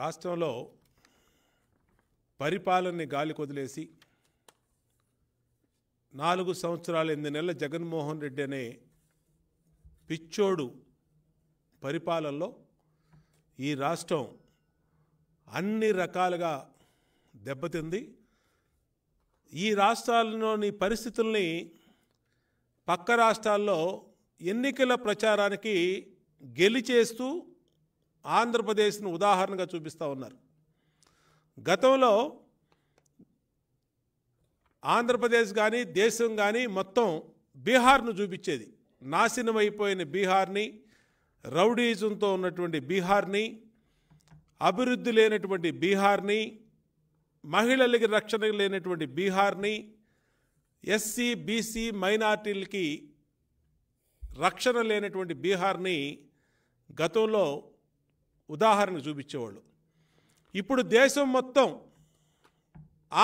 రాష్ట్రంలో పరిపాలనని గాలి కొదిలేసి నాలుగు సంవత్సరాలు ఎనిమిది నెలల జగన్మోహన్ రెడ్డి అనే పిచ్చోడు పరిపాలనలో ఈ రాష్ట్రం అన్ని రకాలుగా దెబ్బతింది ఈ రాష్ట్రాల్లోని పరిస్థితుల్ని పక్క రాష్ట్రాల్లో ఎన్నికల ప్రచారానికి గెలిచేస్తూ ఆంధ్రప్రదేశ్ను ఉదాహరణగా చూపిస్తూ ఉన్నారు గతంలో ఆంధ్రప్రదేశ్ కానీ దేశం కానీ మొత్తం బీహార్ను చూపించేది నాశనమైపోయిన బీహార్ని రౌడీజంతో ఉన్నటువంటి బీహార్ని అభివృద్ధి లేనటువంటి బీహార్ని మహిళలకి రక్షణ లేనటువంటి బీహార్ని ఎస్సీ బీసీ మైనార్టీలకి రక్షణ లేనటువంటి బీహార్ని గతంలో ఉదాహరణ చూపించేవాళ్ళు ఇప్పుడు దేశం మొత్తం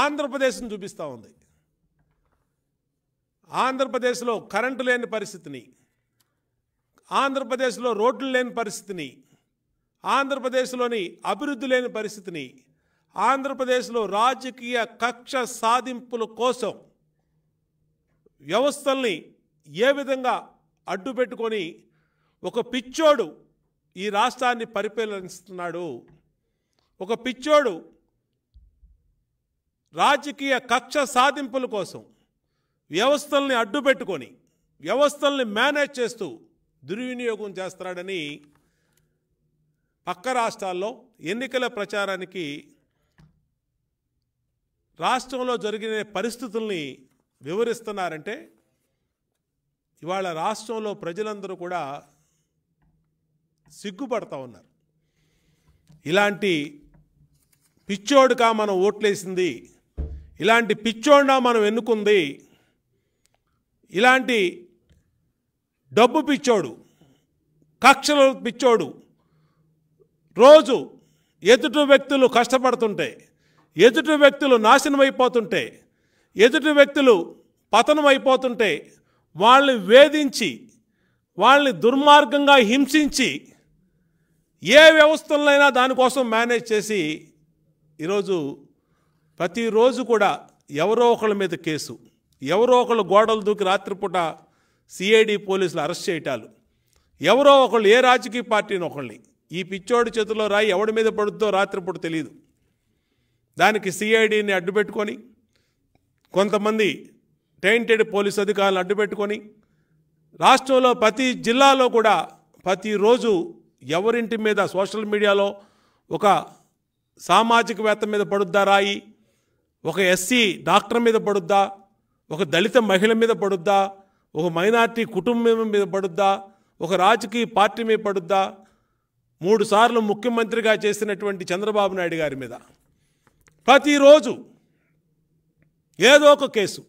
ఆంధ్రప్రదేశ్ని చూపిస్తూ ఉంది ఆంధ్రప్రదేశ్లో కరెంటు లేని పరిస్థితిని ఆంధ్రప్రదేశ్లో రోడ్లు లేని పరిస్థితిని ఆంధ్రప్రదేశ్లోని అభివృద్ధి లేని పరిస్థితిని ఆంధ్రప్రదేశ్లో రాజకీయ కక్ష సాధింపుల కోసం వ్యవస్థల్ని ఏ విధంగా అడ్డు పెట్టుకొని ఒక పిచ్చోడు ఈ రాష్ట్రాన్ని పరిపాలిస్తున్నాడు ఒక పిచ్చోడు రాజకీయ కక్ష సాధింపుల కోసం వ్యవస్థల్ని అడ్డుపెట్టుకొని వ్యవస్థల్ని మేనేజ్ చేస్తూ దుర్వినియోగం చేస్తున్నాడని పక్క రాష్ట్రాల్లో ఎన్నికల ప్రచారానికి రాష్ట్రంలో జరిగిన పరిస్థితుల్ని వివరిస్తున్నారంటే ఇవాళ రాష్ట్రంలో ప్రజలందరూ కూడా సిగ్గుపడతా ఉన్నారు ఇలాంటి పిచ్చోడుగా మనం ఓట్లేసింది ఇలాంటి పిచ్చోడా మనం ఎన్నుకుంది ఇలాంటి డబ్బు పిచ్చోడు కక్షల పిచ్చోడు రోజు ఎదుటి వ్యక్తులు కష్టపడుతుంటే ఎదుటి వ్యక్తులు నాశనం అయిపోతుంటే ఎదుటి వ్యక్తులు పతనం అయిపోతుంటే వాళ్ళని వేధించి వాళ్ళని దుర్మార్గంగా హింసించి ఏ వ్యవస్థలైనా దానికోసం మేనేజ్ చేసి ఈరోజు ప్రతిరోజు కూడా ఎవరో ఒకళ్ళ మీద కేసు ఎవరో ఒకళ్ళు గోడలు దూకి రాత్రిపూట సిఐడి పోలీసులు అరెస్ట్ చేయటాలు ఎవరో ఒకళ్ళు ఏ రాజకీయ పార్టీని ఒకళ్ళని ఈ పిచ్చోడి చేతిలో రాయి ఎవడి మీద పడుద్దో రాత్రిపూట తెలియదు దానికి సిఐడిని అడ్డుపెట్టుకొని కొంతమంది టైంటెడ్ పోలీస్ అధికారులను అడ్డుపెట్టుకొని రాష్ట్రంలో ప్రతి జిల్లాలో కూడా ప్రతిరోజు ఎవరింటి మీద సోషల్ మీడియాలో ఒక సామాజికవేత్త మీద పడుద్దా రాయి ఒక ఎస్సీ డాక్టర్ మీద పడుద్దా ఒక దళిత మహిళ మీద పడుద్దా ఒక మైనార్టీ కుటుంబం మీద పడుద్దా ఒక రాజకీయ పార్టీ మీద పడుద్దా మూడు సార్లు ముఖ్యమంత్రిగా చేసినటువంటి చంద్రబాబు నాయుడు గారి మీద ప్రతిరోజు ఏదో ఒక కేసు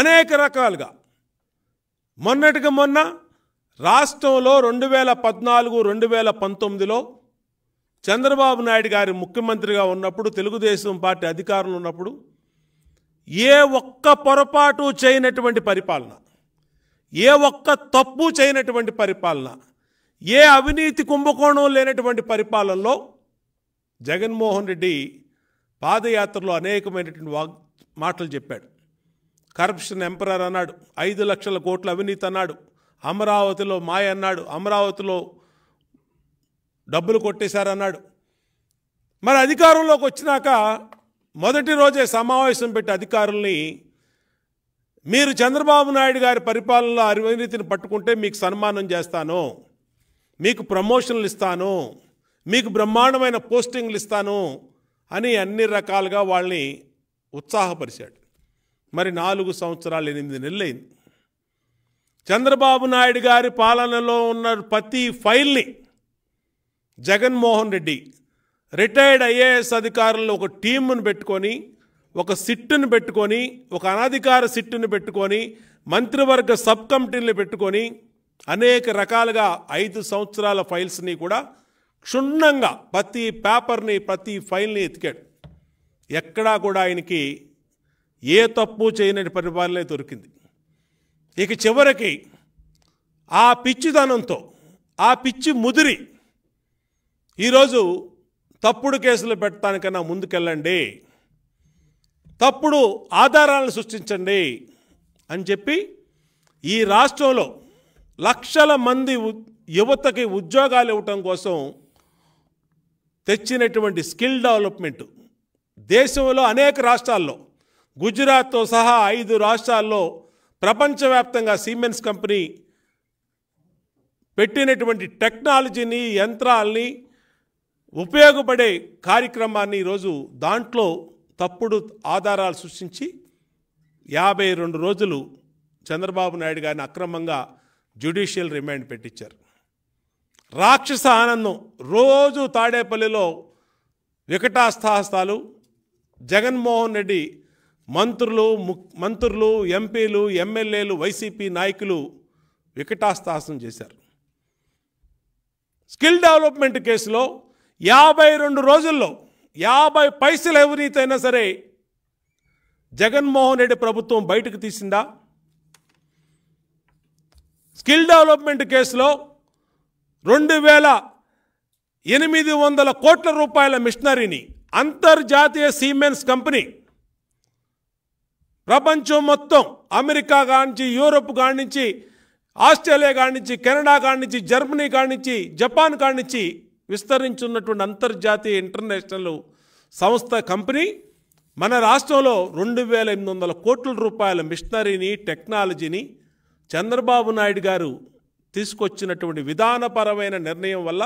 అనేక రకాలుగా మొన్నటికి మొన్న రాష్ట్రంలో రెండు వేల పద్నాలుగు రెండు వేల పంతొమ్మిదిలో చంద్రబాబు నాయుడు గారి ముఖ్యమంత్రిగా ఉన్నప్పుడు తెలుగుదేశం పార్టీ అధికారంలో ఉన్నప్పుడు ఏ ఒక్క పొరపాటు చేయనటువంటి పరిపాలన ఏ ఒక్క తప్పు చేయనటువంటి పరిపాలన ఏ అవినీతి కుంభకోణం లేనటువంటి పరిపాలనలో జగన్మోహన్ రెడ్డి పాదయాత్రలో అనేకమైనటువంటి వా మాటలు చెప్పాడు కరప్షన్ ఎంపరర్ అన్నాడు ఐదు లక్షల కోట్ల అవినీతి అన్నాడు అమరావతిలో మాయ అన్నాడు అమరావతిలో డబ్బులు కొట్టేశారన్నాడు మరి అధికారంలోకి వచ్చినాక మొదటి రోజే సమావేశం పెట్టి అధికారుల్ని మీరు చంద్రబాబు నాయుడు గారి పరిపాలనలో అవినీతిని పట్టుకుంటే మీకు సన్మానం చేస్తాను మీకు ప్రమోషన్లు ఇస్తాను మీకు బ్రహ్మాండమైన పోస్టింగ్లు ఇస్తాను అని అన్ని రకాలుగా వాళ్ళని ఉత్సాహపరిచాడు మరి నాలుగు సంవత్సరాలు ఎనిమిది నెలలైంది చంద్రబాబు నాయుడు గారి పాలనలో ఉన్న ప్రతి ఫైల్ని జగన్మోహన్ రెడ్డి రిటైర్డ్ ఐఏఎస్ అధికారుల్లో ఒక టీంను పెట్టుకొని ఒక సిట్టును పెట్టుకొని ఒక అనధికార సిట్టును పెట్టుకొని మంత్రివర్గ సబ్ కమిటీని పెట్టుకొని అనేక రకాలుగా ఐదు సంవత్సరాల ఫైల్స్ని కూడా క్షుణ్ణంగా ప్రతి పేపర్ని ప్రతి ఫైల్ని ఎతికాడు ఎక్కడా కూడా ఆయనకి ఏ తప్పు చేయని పరిపాలనే దొరికింది ఇక చివరికి ఆ పిచ్చిదనంతో ఆ పిచ్చి ముదిరి ఈరోజు తప్పుడు కేసులు పెట్టడానికన్నా ముందుకెళ్ళండి తప్పుడు ఆధారాలను సృష్టించండి అని చెప్పి ఈ రాష్ట్రంలో లక్షల మంది యువతకి ఉద్యోగాలు ఇవ్వటం కోసం తెచ్చినటువంటి స్కిల్ డెవలప్మెంట్ దేశంలో అనేక రాష్ట్రాల్లో గుజరాత్తో సహా ఐదు రాష్ట్రాల్లో ప్రపంచవ్యాప్తంగా సిమెంట్స్ కంపెనీ పెట్టినటువంటి టెక్నాలజీని యంత్రాల్ని ఉపయోగపడే కార్యక్రమాన్ని ఈరోజు దాంట్లో తప్పుడు ఆధారాలు సృష్టించి యాభై రెండు రోజులు చంద్రబాబు నాయుడు గారిని అక్రమంగా జ్యుడిషియల్ రిమాండ్ పెట్టించారు రాక్షస ఆనందం రోజు తాడేపల్లిలో వికటాస్థాహస్తాలు జగన్మోహన్ రెడ్డి మంత్రులు మంత్రులు ఎంపీలు ఎమ్మెల్యేలు వైసీపీ నాయకులు వికటాస్తాసం చేశారు స్కిల్ డెవలప్మెంట్ కేసులో యాభై రెండు రోజుల్లో యాభై పైసలు ఎవరితైనా సరే జగన్మోహన్ రెడ్డి ప్రభుత్వం బయటకు తీసిందా స్కిల్ డెవలప్మెంట్ కేసులో రెండు వేల ఎనిమిది వందల కోట్ల రూపాయల మిషనరీని అంతర్జాతీయ సీమెన్స్ కంపెనీ ప్రపంచం మొత్తం అమెరికా కానించి యూరోప్ కానించి ఆస్ట్రేలియా కానించి కెనడా కానించి జర్మనీ కానించి జపాన్ కానించి విస్తరించున్నటువంటి అంతర్జాతీయ ఇంటర్నేషనల్ సంస్థ కంపెనీ మన రాష్ట్రంలో రెండు వేల ఎనిమిది వందల కోట్ల రూపాయల మిషనరీని టెక్నాలజీని చంద్రబాబు నాయుడు గారు తీసుకొచ్చినటువంటి విధానపరమైన నిర్ణయం వల్ల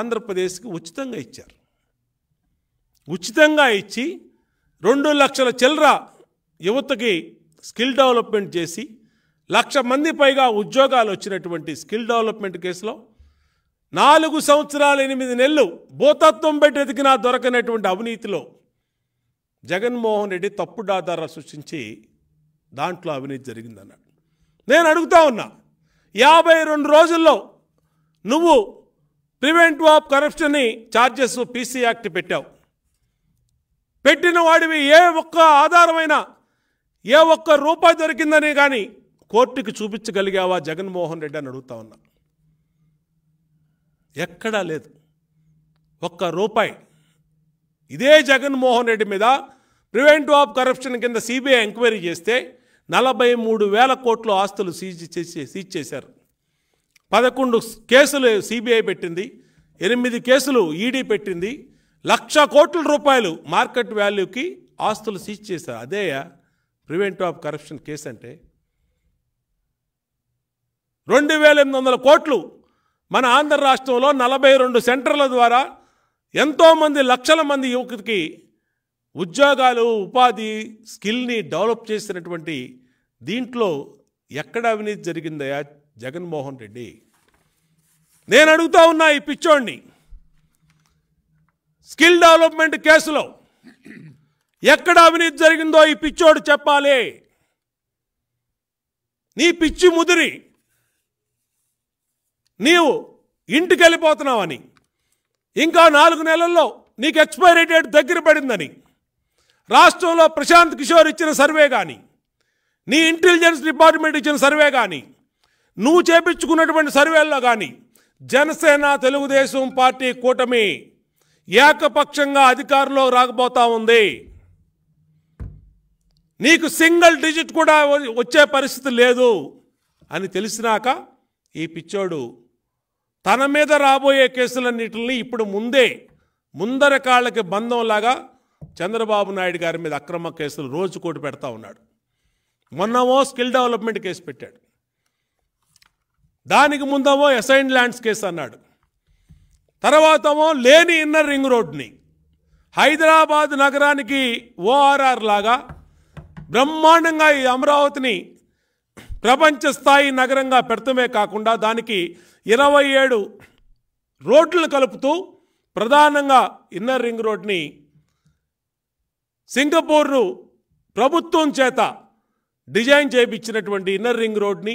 ఆంధ్రప్రదేశ్కి ఉచితంగా ఇచ్చారు ఉచితంగా ఇచ్చి రెండు లక్షల చిల్లర యువతకి స్కిల్ డెవలప్మెంట్ చేసి లక్ష మంది పైగా ఉద్యోగాలు వచ్చినటువంటి స్కిల్ డెవలప్మెంట్ కేసులో నాలుగు సంవత్సరాలు ఎనిమిది నెలలు భూతత్వం పెట్టి ఎదిగినా దొరకనటువంటి అవినీతిలో జగన్మోహన్ రెడ్డి తప్పుడు ఆధారాలు సృష్టించి దాంట్లో అవినీతి జరిగిందన్నాడు నేను అడుగుతా ఉన్నా యాభై రెండు రోజుల్లో నువ్వు ప్రివెంట్ ఆఫ్ కరప్షన్ని ఛార్జెస్ పీసీ యాక్ట్ పెట్టావు పెట్టిన వాడివి ఏ ఒక్క ఆధారమైన ఏ ఒక్క రూపాయి దొరికిందని కానీ కోర్టుకి చూపించగలిగావా జగన్మోహన్ రెడ్డి అని అడుగుతా ఉన్నా ఎక్కడా లేదు ఒక్క రూపాయి ఇదే జగన్మోహన్ రెడ్డి మీద ప్రివెంట్ ఆఫ్ కరప్షన్ కింద సిబిఐ ఎంక్వైరీ చేస్తే నలభై మూడు వేల కోట్లు ఆస్తులు సీజ్ చేసి సీజ్ చేశారు పదకొండు కేసులు సిబిఐ పెట్టింది ఎనిమిది కేసులు ఈడీ పెట్టింది లక్ష కోట్ల రూపాయలు మార్కెట్ వాల్యూకి ఆస్తులు సీజ్ చేశారు అదేయా ప్రివెంట్ ఆఫ్ కరప్షన్ కేసు అంటే రెండు వేల ఎనిమిది వందల కోట్లు మన ఆంధ్ర రాష్ట్రంలో నలభై రెండు సెంటర్ల ద్వారా ఎంతోమంది లక్షల మంది యువకుడికి ఉద్యోగాలు ఉపాధి స్కిల్ని డెవలప్ చేసినటువంటి దీంట్లో ఎక్కడ అవినీతి జరిగిందయా జగన్మోహన్ రెడ్డి నేను అడుగుతా ఉన్నా ఈ పిచ్చోడిని స్కిల్ డెవలప్మెంట్ కేసులో ఎక్కడ అవినీతి జరిగిందో ఈ పిచ్చోడు చెప్పాలి నీ పిచ్చి ముదిరి నీవు ఇంటికి వెళ్ళిపోతున్నావని ఇంకా నాలుగు నెలల్లో నీకు ఎక్స్పైరీ డేట్ దగ్గర పడిందని రాష్ట్రంలో ప్రశాంత్ కిషోర్ ఇచ్చిన సర్వే కానీ నీ ఇంటెలిజెన్స్ డిపార్ట్మెంట్ ఇచ్చిన సర్వే కానీ నువ్వు చేపించుకున్నటువంటి సర్వేల్లో కానీ జనసేన తెలుగుదేశం పార్టీ కూటమి ఏకపక్షంగా అధికారంలో రాకపోతా ఉంది నీకు సింగిల్ డిజిట్ కూడా వచ్చే పరిస్థితి లేదు అని తెలిసినాక ఈ పిచ్చోడు తన మీద రాబోయే కేసులన్నింటిని ఇప్పుడు ముందే ముందర కాళ్ళకి బంధంలాగా చంద్రబాబు నాయుడు గారి మీద అక్రమ కేసులు రోజు కోటి పెడతా ఉన్నాడు మొన్నవో స్కిల్ డెవలప్మెంట్ కేసు పెట్టాడు దానికి ముందేమో అసైన్ ల్యాండ్స్ కేసు అన్నాడు తర్వాతమో లేని ఇన్నర్ రింగ్ రోడ్ని హైదరాబాద్ నగరానికి ఓఆర్ఆర్ లాగా బ్రహ్మాండంగా ఈ అమరావతిని ప్రపంచ స్థాయి నగరంగా పెడతమే కాకుండా దానికి ఇరవై ఏడు రోడ్లను కలుపుతూ ప్రధానంగా ఇన్నర్ రింగ్ రోడ్ని సింగపూర్ను ప్రభుత్వం చేత డిజైన్ చేయించినటువంటి ఇన్నర్ రింగ్ రోడ్ని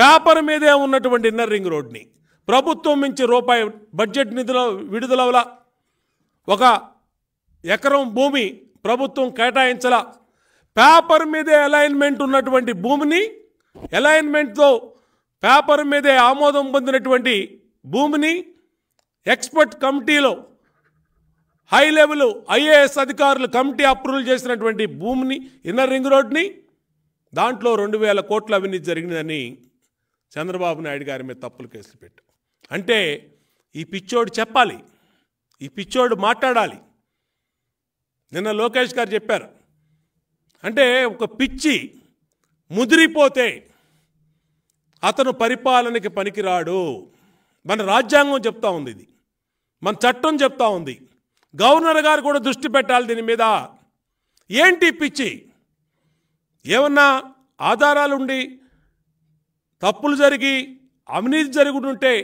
పేపర్ మీదే ఉన్నటువంటి ఇన్నర్ రింగ్ రోడ్ని ప్రభుత్వం నుంచి రూపాయి బడ్జెట్ నిధుల విడుదల ఒక ఎకరం భూమి ప్రభుత్వం కేటాయించలా పేపర్ మీదే అలైన్మెంట్ ఉన్నటువంటి భూమిని అలైన్మెంట్తో పేపర్ మీదే ఆమోదం పొందినటువంటి భూమిని ఎక్స్పర్ట్ కమిటీలో హై లెవెల్ ఐఏఎస్ అధికారులు కమిటీ అప్రూవల్ చేసినటువంటి భూమిని ఇన్నర్ రింగ్ రోడ్ని దాంట్లో రెండు వేల కోట్ల అవినీతి జరిగిందని చంద్రబాబు నాయుడు గారి మీద తప్పులు కేసులు పెట్టు అంటే ఈ పిచ్చోడు చెప్పాలి ఈ పిచ్చోడు మాట్లాడాలి నిన్న లోకేష్ గారు చెప్పారు అంటే ఒక పిచ్చి ముదిరిపోతే అతను పరిపాలనకి పనికిరాడు మన రాజ్యాంగం చెప్తా ఉంది ఇది మన చట్టం చెప్తా ఉంది గవర్నర్ గారు కూడా దృష్టి పెట్టాలి దీని మీద ఏంటి పిచ్చి ఏమన్నా ఆధారాలు ఉండి తప్పులు జరిగి అవినీతి జరుగుతుంటే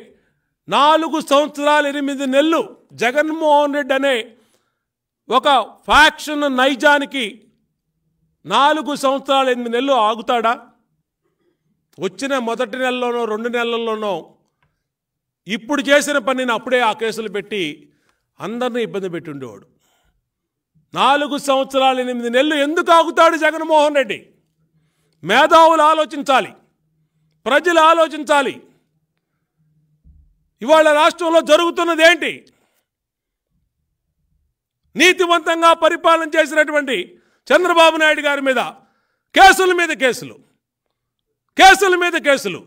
నాలుగు సంవత్సరాలు ఎనిమిది నెలలు జగన్మోహన్ రెడ్డి అనే ఒక ఫ్యాక్షన్ నైజానికి నాలుగు సంవత్సరాలు ఎనిమిది నెలలు ఆగుతాడా వచ్చిన మొదటి నెలలోనో రెండు నెలల్లోనో ఇప్పుడు చేసిన పనిని అప్పుడే ఆ కేసులు పెట్టి అందరినీ ఇబ్బంది పెట్టి ఉండేవాడు నాలుగు సంవత్సరాలు ఎనిమిది నెలలు ఎందుకు ఆగుతాడు జగన్మోహన్ రెడ్డి మేధావులు ఆలోచించాలి ప్రజలు ఆలోచించాలి ఇవాళ రాష్ట్రంలో జరుగుతున్నది ఏంటి నీతివంతంగా పరిపాలన చేసినటువంటి చంద్రబాబు నాయుడు గారి మీద కేసుల మీద కేసులు కేసుల మీద కేసులు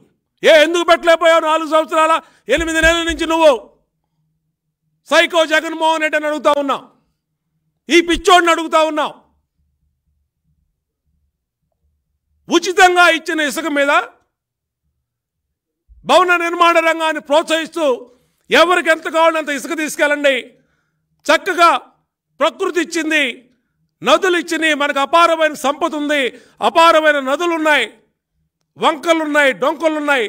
ఏ ఎందుకు పెట్టలేకపోయావు నాలుగు సంవత్సరాల ఎనిమిది నెలల నుంచి నువ్వు సైకో జగన్మోహన్ రెడ్డి అని అడుగుతా ఉన్నావు ఈ పిచ్చోడిని అడుగుతా ఉన్నావు ఉచితంగా ఇచ్చిన ఇసుక మీద భవన నిర్మాణ రంగాన్ని ప్రోత్సహిస్తూ ఎవరికి ఎంత కావాలంత ఇసుక తీసుకెళ్ళండి చక్కగా ప్రకృతి ఇచ్చింది నదులు ఇచ్చినాయి మనకు అపారమైన సంపద ఉంది అపారమైన నదులు ఉన్నాయి వంకలున్నాయి డొంకలున్నాయి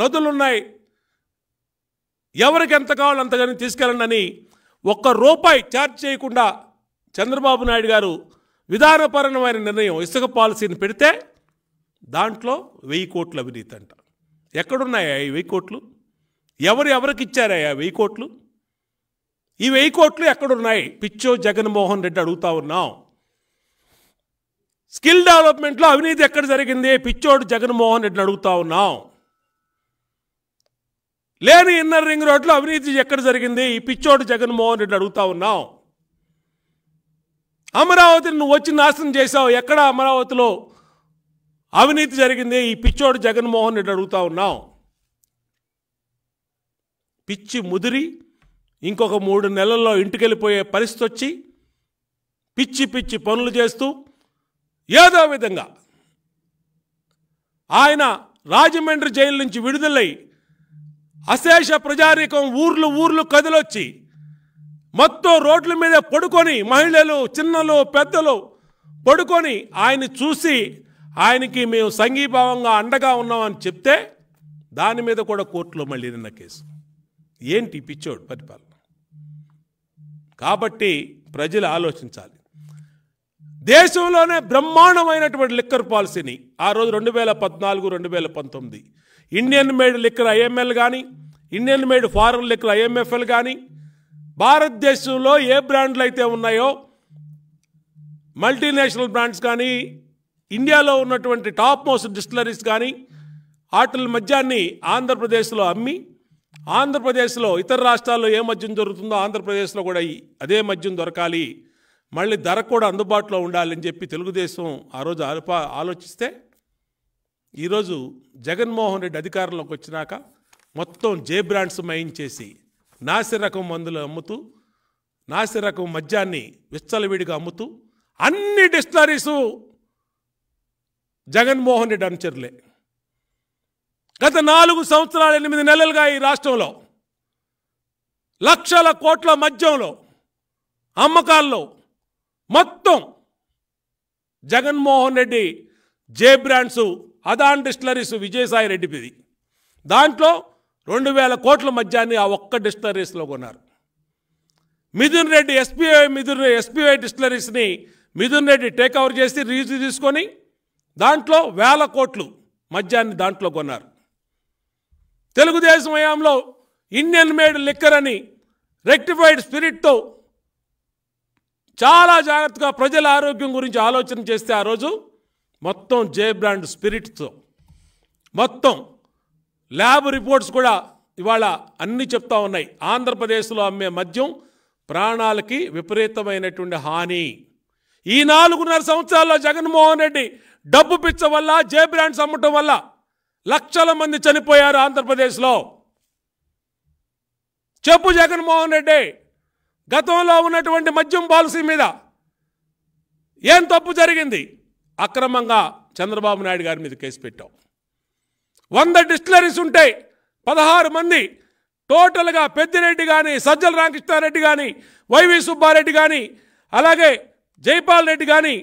నదులున్నాయి ఎవరికి ఎంత కావాలో అంతగాని తీసుకెళ్ళండి ఒక్క రూపాయి ఛార్జ్ చేయకుండా చంద్రబాబు నాయుడు గారు విధానపరమైన నిర్ణయం ఇసుక పాలసీని పెడితే దాంట్లో వెయ్యి కోట్లు అవినీతి అంట ఎక్కడున్నాయా ఈ వెయ్యి కోట్లు ఎవరు ఎవరికి ఇచ్చారయ్యా వెయ్యి కోట్లు ఈ వెయ్యి కోట్లు ఎక్కడున్నాయి పిచ్చో జగన్మోహన్ రెడ్డి అడుగుతా ఉన్నాం స్కిల్ డెవలప్మెంట్లో అవినీతి ఎక్కడ జరిగింది పిచ్చోడు జగన్మోహన్ రెడ్డిని అడుగుతా ఉన్నాం లేని ఇన్నర్ రింగ్ రోడ్లో అవినీతి ఎక్కడ జరిగింది ఈ పిచ్చోడు జగన్మోహన్ రెడ్డి అడుగుతా ఉన్నాం అమరావతిని నువ్వు వచ్చి నాశనం చేశావు ఎక్కడ అమరావతిలో అవినీతి జరిగింది ఈ పిచ్చోడు జగన్మోహన్ రెడ్డి అడుగుతా ఉన్నాం పిచ్చి ముదిరి ఇంకొక మూడు నెలల్లో ఇంటికెళ్ళిపోయే పరిస్థితి వచ్చి పిచ్చి పిచ్చి పనులు చేస్తూ ఏదో విధంగా ఆయన రాజమండ్రి జైలు నుంచి విడుదలై అశేష ప్రజారీకం ఊర్లు ఊర్లు కదిలొచ్చి మొత్తం రోడ్ల మీద పడుకొని మహిళలు చిన్నలు పెద్దలు పడుకొని ఆయన చూసి ఆయనకి మేము సంఘీభావంగా అండగా ఉన్నామని చెప్తే దాని మీద కూడా కోర్టులో మళ్ళీ నిన్న కేసు ఏంటి పిచ్చోడు పరిపాలన కాబట్టి ప్రజలు ఆలోచించాలి దేశంలోనే బ్రహ్మాండమైనటువంటి లిక్కర్ పాలసీని ఆ రోజు రెండు వేల పద్నాలుగు రెండు వేల పంతొమ్మిది ఇండియన్ మేడ్ లిక్కర్ ఐఎంఎల్ కానీ Indian made foreign liquor IMFL కానీ భారతదేశంలో ఏ బ్రాండ్లు అయితే ఉన్నాయో మల్టీనేషనల్ బ్రాండ్స్ కానీ ఇండియాలో ఉన్నటువంటి టాప్ మోస్ట్ డిస్టిలరీస్ కానీ వాటిల మద్యాన్ని ఆంధ్రప్రదేశ్లో అమ్మి ఆంధ్రప్రదేశ్లో ఇతర రాష్ట్రాల్లో ఏ మద్యం దొరుకుతుందో ఆంధ్రప్రదేశ్లో కూడా అదే మద్యం దొరకాలి మళ్ళీ ధర కూడా అందుబాటులో ఉండాలని చెప్పి తెలుగుదేశం ఆ రోజు ఆలపా ఆలోచిస్తే ఈరోజు జగన్మోహన్ రెడ్డి అధికారంలోకి వచ్చినాక మొత్తం జే బ్రాండ్స్ మైన్ చేసి నాసి రకం మందులు అమ్ముతూ నాసి రకం మద్యాన్ని విచ్చలవిడిగా అమ్ముతూ అన్ని డిస్టరీసు జగన్మోహన్ రెడ్డి అనుచరులే గత నాలుగు సంవత్సరాలు ఎనిమిది నెలలుగా ఈ రాష్ట్రంలో లక్షల కోట్ల మద్యంలో అమ్మకాల్లో మొత్తం Jaganmohan Reddy J brands Adan distilleries Vijayasai రెడ్డిది దాంట్లో రెండు వేల కోట్ల మధ్యాన్ని ఆ ఒక్క డిస్టిలరీస్లో కొన్నారు మిథున్ రెడ్డి ఎస్పీఐ మిథున్ ఎస్పీఐ డిస్టిలరీస్ని మిథున్ రెడ్డి టేక్ ఓవర్ చేసి రీజు తీసుకొని దాంట్లో వేల కోట్లు మద్యాన్ని దాంట్లో కొన్నారు తెలుగుదేశం హయాంలో ఇండియన్ మేడ్ లిక్కర్ అని రెక్టిఫైడ్ స్పిరిట్తో చాలా జాగ్రత్తగా ప్రజల ఆరోగ్యం గురించి ఆలోచన చేస్తే ఆ రోజు మొత్తం జే బ్రాండ్ స్పిరిట్తో మొత్తం ల్యాబ్ రిపోర్ట్స్ కూడా ఇవాళ అన్నీ చెప్తా ఉన్నాయి ఆంధ్రప్రదేశ్లో అమ్మే మద్యం ప్రాణాలకి విపరీతమైనటువంటి హాని ఈ నాలుగున్నర సంవత్సరాల్లో జగన్మోహన్ రెడ్డి డబ్బు పిచ్చ వల్ల జే బ్రాండ్స్ అమ్మటం వల్ల లక్షల మంది చనిపోయారు ఆంధ్రప్రదేశ్లో చెప్పు జగన్మోహన్ రెడ్డి గతంలో ఉన్నటువంటి మద్యం పాలసీ మీద ఏం తప్పు జరిగింది అక్రమంగా చంద్రబాబు నాయుడు గారి మీద కేసు పెట్టాం వంద డిస్టిలరీస్ ఉంటే పదహారు మంది టోటల్గా పెద్దిరెడ్డి కానీ సజ్జల రామకృష్ణారెడ్డి కానీ వైవి సుబ్బారెడ్డి కానీ అలాగే జైపాల్ రెడ్డి కానీ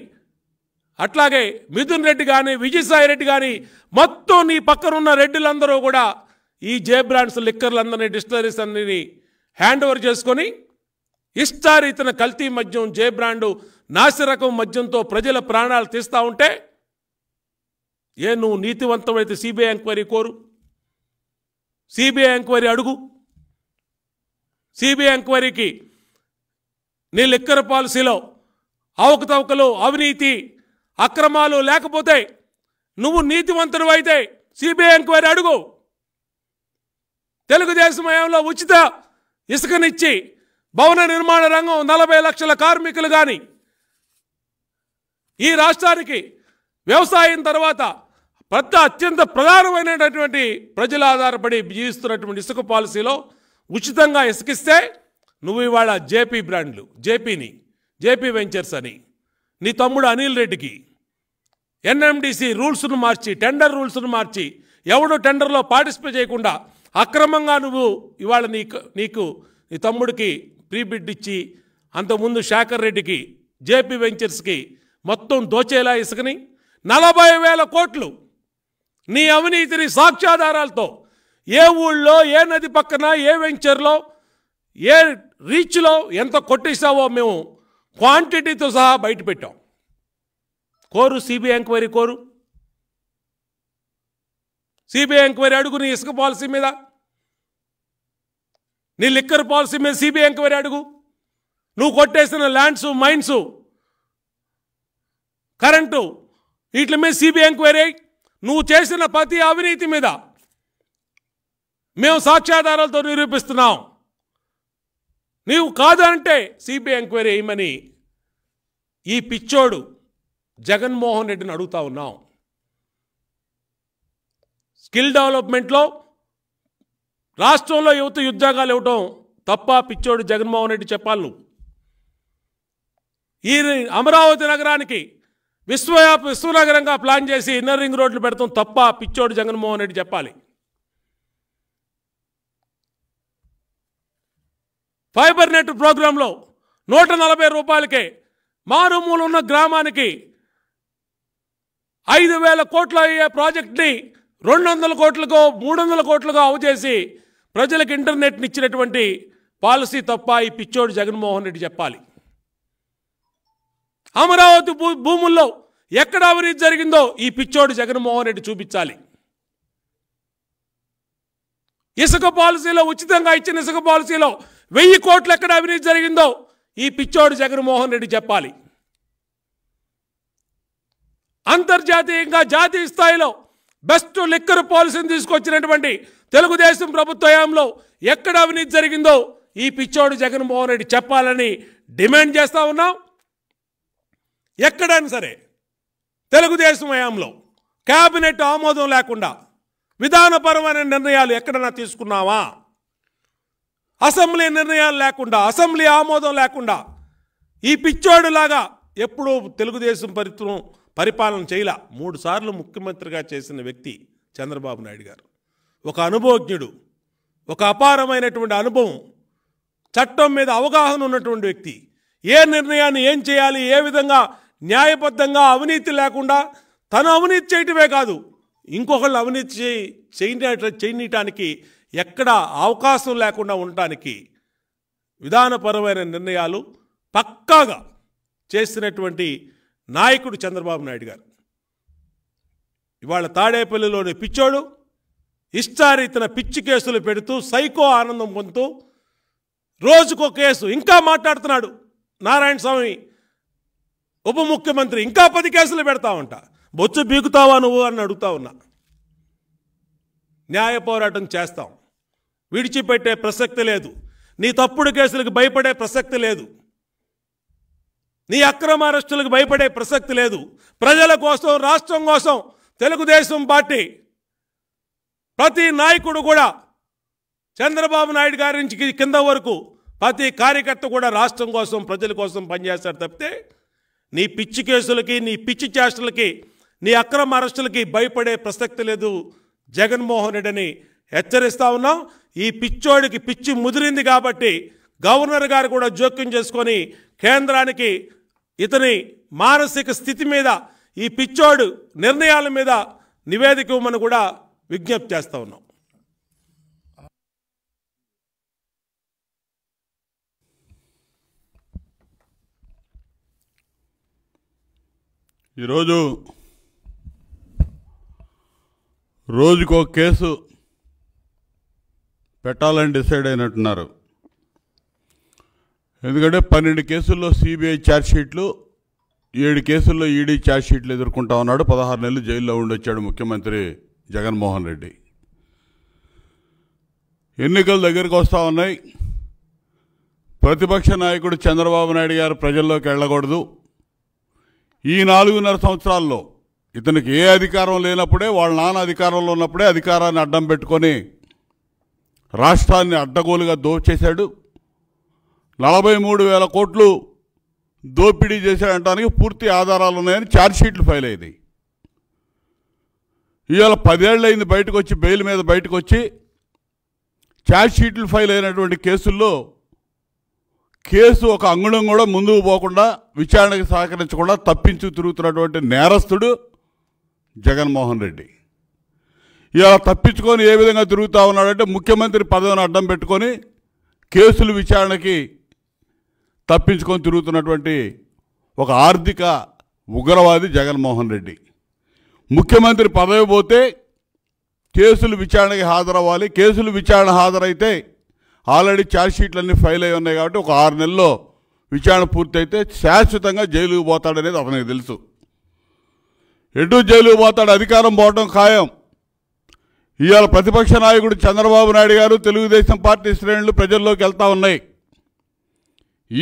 అట్లాగే మిథున్ రెడ్డి కానీ విజయసాయి రెడ్డి కానీ మొత్తం నీ పక్కనున్న రెడ్డిలందరూ కూడా ఈ జే బ్రాండ్స్ లిక్కర్లందరినీ డిస్టిలరీస్ అన్ని హ్యాండ్ ఓవర్ చేసుకొని ఇష్టారీతన కల్తీ మద్యం జే బ్రాండు నాసిరకం మద్యంతో ప్రజల ప్రాణాలు తీస్తా ఉంటే ఏ నువ్వు నీతివంతమైతే సిబిఐ ఎంక్వైరీ కోరు సిబిఐ ఎంక్వైరీ అడుగు సిబిఐ ఎంక్వైరీకి నీ లిక్కర పాలసీలో అవకతవకలు అవినీతి అక్రమాలు లేకపోతే నువ్వు నీతివంతుడు అయితే సిబిఐ ఎంక్వైరీ అడుగు తెలుగుదేశం హయాంలో ఉచిత ఇసుకనిచ్చి భవన నిర్మాణ రంగం నలభై లక్షల కార్మికులు కానీ ఈ రాష్ట్రానికి వ్యవసాయం తర్వాత పెద్ద అత్యంత ప్రధానమైనటువంటి ప్రజలు ఆధారపడి జీవిస్తున్నటువంటి ఇసుక పాలసీలో ఉచితంగా ఇసుకిస్తే నువ్వు ఇవాళ జేపీ బ్రాండ్లు జేపీని జేపీ వెంచర్స్ అని నీ తమ్ముడు అనిల్ రెడ్డికి ఎన్ఎండిసి రూల్స్ను మార్చి టెండర్ రూల్స్ను మార్చి ఎవడు టెండర్లో పార్టిసిపేట్ చేయకుండా అక్రమంగా నువ్వు ఇవాళ నీకు నీకు నీ తమ్ముడికి ప్రీబిడ్ ఇచ్చి అంతకుముందు శేఖర్ రెడ్డికి జేపీ వెంచర్స్కి మొత్తం దోచేలా ఇసుకని నలభై వేల కోట్లు నీ అవినీతిని సాక్ష్యాధారాలతో ఏ ఊళ్ళో ఏ నది పక్కన ఏ వెంచర్లో ఏ రీచ్లో ఎంత కొట్టేసావో మేము క్వాంటిటీతో సహా బయట పెట్టాం కోరు సిబిఐ ఎంక్వైరీ కోరు సిబిఐ ఎంక్వైరీ అడుగు నీ ఇసుక పాలసీ మీద నీ లిక్కర్ పాలసీ మీద సిబిఐ ఎంక్వైరీ అడుగు నువ్వు కొట్టేసిన ల్యాండ్స్ మైన్స్ కరెంటు వీటి మీద సిబిఐ ఎంక్వైరీ నువ్వు చేసిన ప్రతి అవినీతి మీద మేము సాక్ష్యాధారాలతో నిరూపిస్తున్నాం నీవు కాదంటే సిబిఐ ఎంక్వైరీ వేయమని ఈ పిచ్చోడు జగన్మోహన్ రెడ్డిని అడుగుతా ఉన్నాం స్కిల్ డెవలప్మెంట్లో రాష్ట్రంలో యువత ఉద్యోగాలు ఇవ్వటం తప్ప పిచ్చోడు జగన్మోహన్ రెడ్డి చెప్పాలి నువ్వు ఈ అమరావతి నగరానికి విశ్వయాప విశ్వనగరంగా ప్లాన్ చేసి ఇన్నర్ రింగ్ రోడ్లు పెడతాం తప్ప పిచ్చోడు జగన్మోహన్ రెడ్డి చెప్పాలి ఫైబర్ నెట్ ప్రోగ్రాంలో నూట నలభై రూపాయలకే మారుమూలు ఉన్న గ్రామానికి ఐదు వేల కోట్లు అయ్యే ప్రాజెక్ట్ని రెండు వందల కోట్లకో మూడు వందల కోట్లకో అవచేసి ప్రజలకు ఇంటర్నెట్ని ఇచ్చినటువంటి పాలసీ తప్ప ఈ పిచ్చోడు జగన్మోహన్ రెడ్డి చెప్పాలి అమరావతి భూముల్లో ఎక్కడ అవినీతి జరిగిందో ఈ పిచ్చోడు జగన్మోహన్ రెడ్డి చూపించాలి ఇసుక పాలసీలో ఉచితంగా ఇచ్చిన ఇసుక పాలసీలో వెయ్యి కోట్లు ఎక్కడ అవినీతి జరిగిందో ఈ పిచ్చోడు జగన్మోహన్ రెడ్డి చెప్పాలి అంతర్జాతీయంగా జాతీయ స్థాయిలో బెస్ట్ లిక్కర్ పాలసీని తీసుకొచ్చినటువంటి తెలుగుదేశం ప్రభుత్వ హయాంలో ఎక్కడ అవినీతి జరిగిందో ఈ పిచ్చోడు జగన్మోహన్ రెడ్డి చెప్పాలని డిమాండ్ చేస్తూ ఉన్నాం ఎక్కడైనా సరే తెలుగుదేశం హయాంలో క్యాబినెట్ ఆమోదం లేకుండా విధానపరమైన నిర్ణయాలు ఎక్కడన్నా తీసుకున్నావా అసెంబ్లీ నిర్ణయాలు లేకుండా అసెంబ్లీ ఆమోదం లేకుండా ఈ పిచ్చోడులాగా ఎప్పుడూ తెలుగుదేశం పరిత్రం పరిపాలన చేయలా మూడుసార్లు ముఖ్యమంత్రిగా చేసిన వ్యక్తి చంద్రబాబు నాయుడు గారు ఒక అనుభవజ్ఞుడు ఒక అపారమైనటువంటి అనుభవం చట్టం మీద అవగాహన ఉన్నటువంటి వ్యక్తి ఏ నిర్ణయాన్ని ఏం చేయాలి ఏ విధంగా న్యాయబద్ధంగా అవినీతి లేకుండా తను అవినీతి చేయటమే కాదు ఇంకొకళ్ళు అవినీతి చేయి చేయటానికి ఎక్కడ అవకాశం లేకుండా ఉండటానికి విధానపరమైన నిర్ణయాలు పక్కాగా చేసినటువంటి నాయకుడు చంద్రబాబు నాయుడు గారు ఇవాళ తాడేపల్లిలోని పిచ్చోడు ఇష్టారీతన పిచ్చి కేసులు పెడుతూ సైకో ఆనందం పొందుతూ రోజుకో కేసు ఇంకా మాట్లాడుతున్నాడు నారాయణ స్వామి ఉప ముఖ్యమంత్రి ఇంకా పది కేసులు పెడతావంట బొచ్చు బీకుతావా నువ్వు అని అడుగుతా ఉన్నా న్యాయ పోరాటం చేస్తాం విడిచిపెట్టే ప్రసక్తి లేదు నీ తప్పుడు కేసులకు భయపడే ప్రసక్తి లేదు నీ అక్రమ అరెస్టులకు భయపడే ప్రసక్తి లేదు ప్రజల కోసం రాష్ట్రం కోసం తెలుగుదేశం పార్టీ ప్రతి నాయకుడు కూడా చంద్రబాబు నాయుడు గారి నుంచి కింద వరకు ప్రతి కార్యకర్త కూడా రాష్ట్రం కోసం ప్రజల కోసం పనిచేస్తారు తప్పితే నీ పిచ్చి కేసులకి నీ పిచ్చి చేష్టలకి నీ అక్రమ అరెస్టులకి భయపడే ప్రసక్తి లేదు జగన్మోహన్ రెడ్డిని హెచ్చరిస్తా ఉన్నాం ఈ పిచ్చోడికి పిచ్చి ముదిరింది కాబట్టి గవర్నర్ గారు కూడా జోక్యం చేసుకొని కేంద్రానికి ఇతని మానసిక స్థితి మీద ఈ పిచ్చోడు నిర్ణయాల మీద నివేదిక ఇవ్వమని కూడా విజ్ఞప్తి చేస్తూ ఉన్నాం ఈరోజు రోజుకో కేసు పెట్టాలని డిసైడ్ అయినట్టున్నారు ఎందుకంటే పన్నెండు కేసుల్లో సిబిఐ ఛార్జ్షీట్లు ఏడు కేసుల్లో ఈడీ ఛార్జ్షీట్లు ఎదుర్కొంటా ఉన్నాడు పదహారు నెలలు జైల్లో ఉండొచ్చాడు ముఖ్యమంత్రి జగన్మోహన్ రెడ్డి ఎన్నికలు దగ్గరకు వస్తూ ఉన్నాయి ప్రతిపక్ష నాయకుడు చంద్రబాబు నాయుడు గారు ప్రజల్లోకి వెళ్ళకూడదు ఈ నాలుగున్నర సంవత్సరాల్లో ఇతనికి ఏ అధికారం లేనప్పుడే వాళ్ళ నాన్న అధికారంలో ఉన్నప్పుడే అధికారాన్ని అడ్డం పెట్టుకొని రాష్ట్రాన్ని అడ్డగోలుగా దోచేశాడు నలభై మూడు వేల కోట్లు దోపిడీ చేశాడటానికి పూర్తి ఆధారాలు ఉన్నాయని ఛార్జ్షీట్లు ఫైల్ అయినాయి ఇవాళ పదేళ్ళైంది బయటకు వచ్చి బెయిల్ మీద బయటకు వచ్చి ఛార్జ్షీట్లు ఫైల్ అయినటువంటి కేసుల్లో కేసు ఒక అంగుళం కూడా ముందుకు పోకుండా విచారణకు సహకరించకుండా తప్పించు తిరుగుతున్నటువంటి నేరస్తుడు జగన్మోహన్ రెడ్డి ఇలా తప్పించుకొని ఏ విధంగా తిరుగుతూ ఉన్నాడంటే ముఖ్యమంత్రి పదవిని అడ్డం పెట్టుకొని కేసులు విచారణకి తప్పించుకొని తిరుగుతున్నటువంటి ఒక ఆర్థిక ఉగ్రవాది జగన్మోహన్ రెడ్డి ముఖ్యమంత్రి పదవి పోతే కేసులు విచారణకి హాజరవ్వాలి కేసులు విచారణ హాజరైతే ఆల్రెడీ ఛార్జ్షీట్లన్నీ ఫైల్ అయి ఉన్నాయి కాబట్టి ఒక ఆరు నెలల్లో విచారణ పూర్తయితే శాశ్వతంగా జైలుకు పోతాడనేది అతనికి తెలుసు ఎటు జైలుకు పోతాడు అధికారం పోవడం ఖాయం ఇవాళ ప్రతిపక్ష నాయకుడు చంద్రబాబు నాయుడు గారు తెలుగుదేశం పార్టీ శ్రేణులు ప్రజల్లోకి వెళ్తా ఉన్నాయి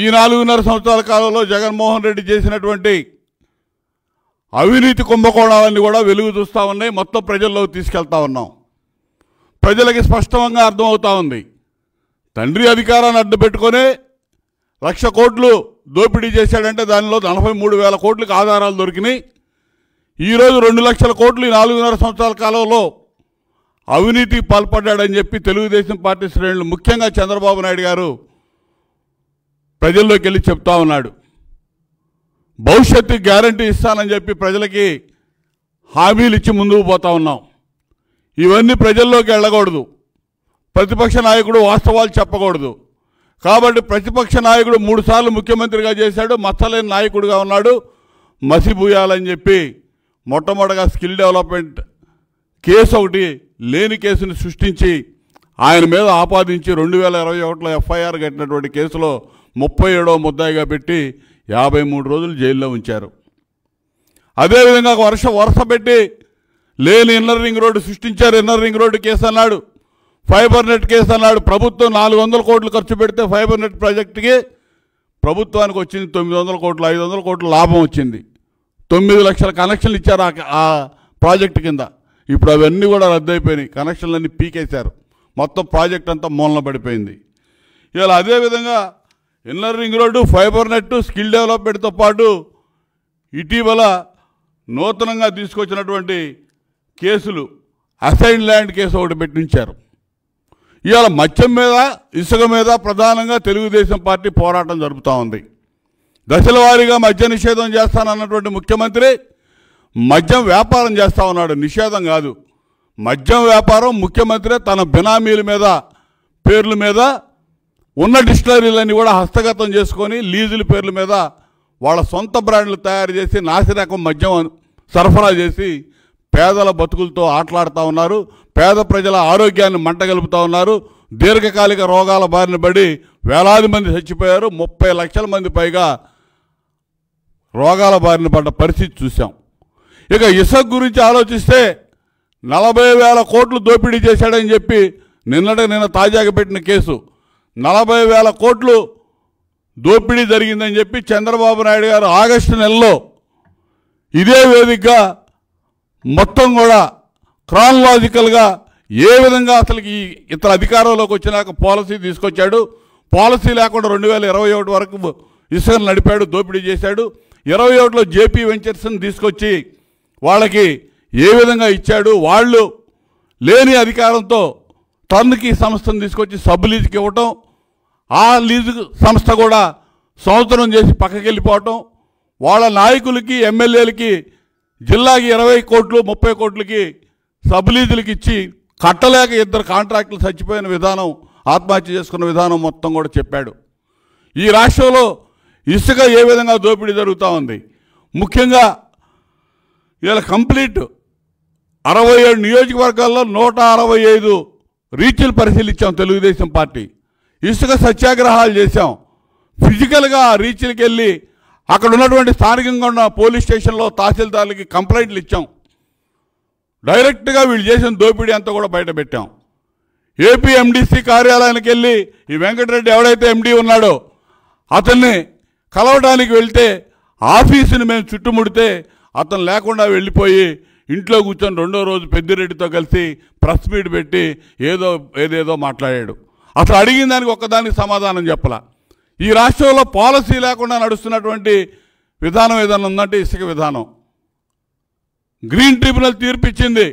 ఈ నాలుగున్నర సంవత్సరాల కాలంలో జగన్మోహన్ రెడ్డి చేసినటువంటి అవినీతి కుంభకోణాలన్నీ కూడా వెలుగు చూస్తూ ఉన్నాయి మొత్తం ప్రజల్లోకి తీసుకెళ్తా ఉన్నాం ప్రజలకి స్పష్టంగా అర్థమవుతూ ఉంది తండ్రి అధికారాన్ని అడ్డు పెట్టుకొని లక్ష కోట్లు దోపిడీ చేశాడంటే దానిలో నలభై మూడు వేల కోట్లకు ఆధారాలు దొరికినాయి ఈరోజు రెండు లక్షల కోట్లు ఈ నాలుగున్నర సంవత్సరాల కాలంలో అవినీతికి పాల్పడ్డాడని చెప్పి తెలుగుదేశం పార్టీ శ్రేణులు ముఖ్యంగా చంద్రబాబు నాయుడు గారు ప్రజల్లోకి వెళ్ళి చెప్తా ఉన్నాడు భవిష్యత్తు గ్యారంటీ ఇస్తానని చెప్పి ప్రజలకి హామీలు ఇచ్చి ముందుకు పోతా ఉన్నాం ఇవన్నీ ప్రజల్లోకి వెళ్ళకూడదు ప్రతిపక్ష నాయకుడు వాస్తవాలు చెప్పకూడదు కాబట్టి ప్రతిపక్ష నాయకుడు మూడుసార్లు ముఖ్యమంత్రిగా చేశాడు మచ్చలేని నాయకుడిగా ఉన్నాడు మసిబూయాలని చెప్పి మొట్టమొదటిగా స్కిల్ డెవలప్మెంట్ కేసు ఒకటి లేని కేసుని సృష్టించి ఆయన మీద ఆపాదించి రెండు వేల ఇరవై ఒకటిలో ఎఫ్ఐఆర్ కట్టినటువంటి కేసులో ముప్పై ఏడవ ముద్దాయిగా పెట్టి యాభై మూడు రోజులు జైల్లో ఉంచారు అదేవిధంగా వర్ష వరుస పెట్టి లేని ఇన్నర్ రింగ్ రోడ్డు సృష్టించారు ఇన్నర్ రింగ్ రోడ్డు కేసు అన్నాడు ఫైబర్ నెట్ కేసు అన్నాడు ప్రభుత్వం నాలుగు వందల కోట్లు ఖర్చు పెడితే ఫైబర్ నెట్ ప్రాజెక్టుకి ప్రభుత్వానికి వచ్చింది తొమ్మిది వందల కోట్లు ఐదు వందల కోట్లు లాభం వచ్చింది తొమ్మిది లక్షల కనెక్షన్లు ఇచ్చారు ఆ ప్రాజెక్టు కింద ఇప్పుడు అవన్నీ కూడా రద్దయిపోయినాయి కనెక్షన్లన్నీ పీకేశారు మొత్తం ప్రాజెక్ట్ అంతా మూలన పడిపోయింది ఇలా అదేవిధంగా inner ring road fibre net skill డెవలప్మెంట్తో పాటు ఇటీవల నూతనంగా తీసుకొచ్చినటువంటి కేసులు అసైన్ ల్యాండ్ కేసు ఒకటి పెట్టించారు ఇవాళ మత్స్యం మీద ఇసుక మీద ప్రధానంగా తెలుగుదేశం పార్టీ పోరాటం జరుపుతూ ఉంది దశల వారీగా మద్య నిషేధం చేస్తానన్నటువంటి ముఖ్యమంత్రి మద్యం వ్యాపారం చేస్తూ ఉన్నాడు నిషేధం కాదు మద్యం వ్యాపారం ముఖ్యమంత్రి తన బినామీల మీద పేర్ల మీద ఉన్న డిస్టిలరీలన్నీ కూడా హస్తగతం చేసుకొని లీజుల పేర్ల మీద వాళ్ళ సొంత బ్రాండ్లు తయారు చేసి నాసిరకం మద్యం సరఫరా చేసి పేదల బతుకులతో ఆటలాడుతూ ఉన్నారు పేద ప్రజల ఆరోగ్యాన్ని మంటగలుపుతూ ఉన్నారు దీర్ఘకాలిక రోగాల బారిన పడి వేలాది మంది చచ్చిపోయారు ముప్పై లక్షల మంది పైగా రోగాల బారిన పడ్డ పరిస్థితి చూశాం ఇక ఇసక్ గురించి ఆలోచిస్తే నలభై వేల కోట్లు దోపిడీ చేశాడని చెప్పి నిన్నట నిన్న తాజాగా పెట్టిన కేసు నలభై వేల కోట్లు దోపిడీ జరిగిందని చెప్పి చంద్రబాబు నాయుడు గారు ఆగస్టు నెలలో ఇదే వేదికగా మొత్తం కూడా క్రాన్లాజికల్గా ఏ విధంగా అసలుకి ఇతర అధికారంలోకి వచ్చినాక పాలసీ తీసుకొచ్చాడు పాలసీ లేకుండా రెండు వేల ఇరవై ఒకటి వరకు ఇసుకను నడిపాడు దోపిడీ చేశాడు ఇరవై ఒకటిలో జేపీ వెంచర్స్ని తీసుకొచ్చి వాళ్ళకి ఏ విధంగా ఇచ్చాడు వాళ్ళు లేని అధికారంతో తన్నుకి సంస్థను తీసుకొచ్చి సబ్బు ఇవ్వటం ఆ లీజు సంస్థ కూడా సంవత్సరం చేసి పక్కకెళ్ళిపోవటం వాళ్ళ నాయకులకి ఎమ్మెల్యేలకి జిల్లాకి ఇరవై కోట్లు ముప్పై కోట్లకి సబ్ లీజులకి ఇచ్చి కట్టలేక ఇద్దరు కాంట్రాక్టులు చచ్చిపోయిన విధానం ఆత్మహత్య చేసుకున్న విధానం మొత్తం కూడా చెప్పాడు ఈ రాష్ట్రంలో ఇసుక ఏ విధంగా దోపిడీ జరుగుతూ ఉంది ముఖ్యంగా ఇలా కంప్లీట్ అరవై ఏడు నియోజకవర్గాల్లో నూట అరవై ఐదు రీచ్లు పరిశీలించాం తెలుగుదేశం పార్టీ ఇసుక సత్యాగ్రహాలు చేశాం ఫిజికల్గా రీచ్లకి వెళ్ళి అక్కడ ఉన్నటువంటి స్థానికంగా ఉన్న పోలీస్ స్టేషన్లో తహసీల్దార్లకి కంప్లైంట్లు ఇచ్చాం డైరెక్ట్గా వీళ్ళు చేసిన దోపిడీ అంతా కూడా బయట పెట్టాం ఏపీ ఎండిసి కార్యాలయానికి వెళ్ళి ఈ వెంకటరెడ్డి ఎవడైతే ఎండీ ఉన్నాడో అతన్ని కలవడానికి వెళ్తే ఆఫీసుని మేము చుట్టుముడితే అతను లేకుండా వెళ్ళిపోయి ఇంట్లో కూర్చొని రెండో రోజు పెద్దిరెడ్డితో కలిసి ప్రెస్ మీట్ పెట్టి ఏదో ఏదేదో మాట్లాడాడు అసలు అడిగిన దానికి ఒక్కదానికి సమాధానం చెప్పలా ఈ రాష్ట్రంలో పాలసీ లేకుండా నడుస్తున్నటువంటి విధానం ఏదైనా ఉందంటే ఇసుక విధానం గ్రీన్ ట్రిబ్యునల్ తీర్పిచ్చింది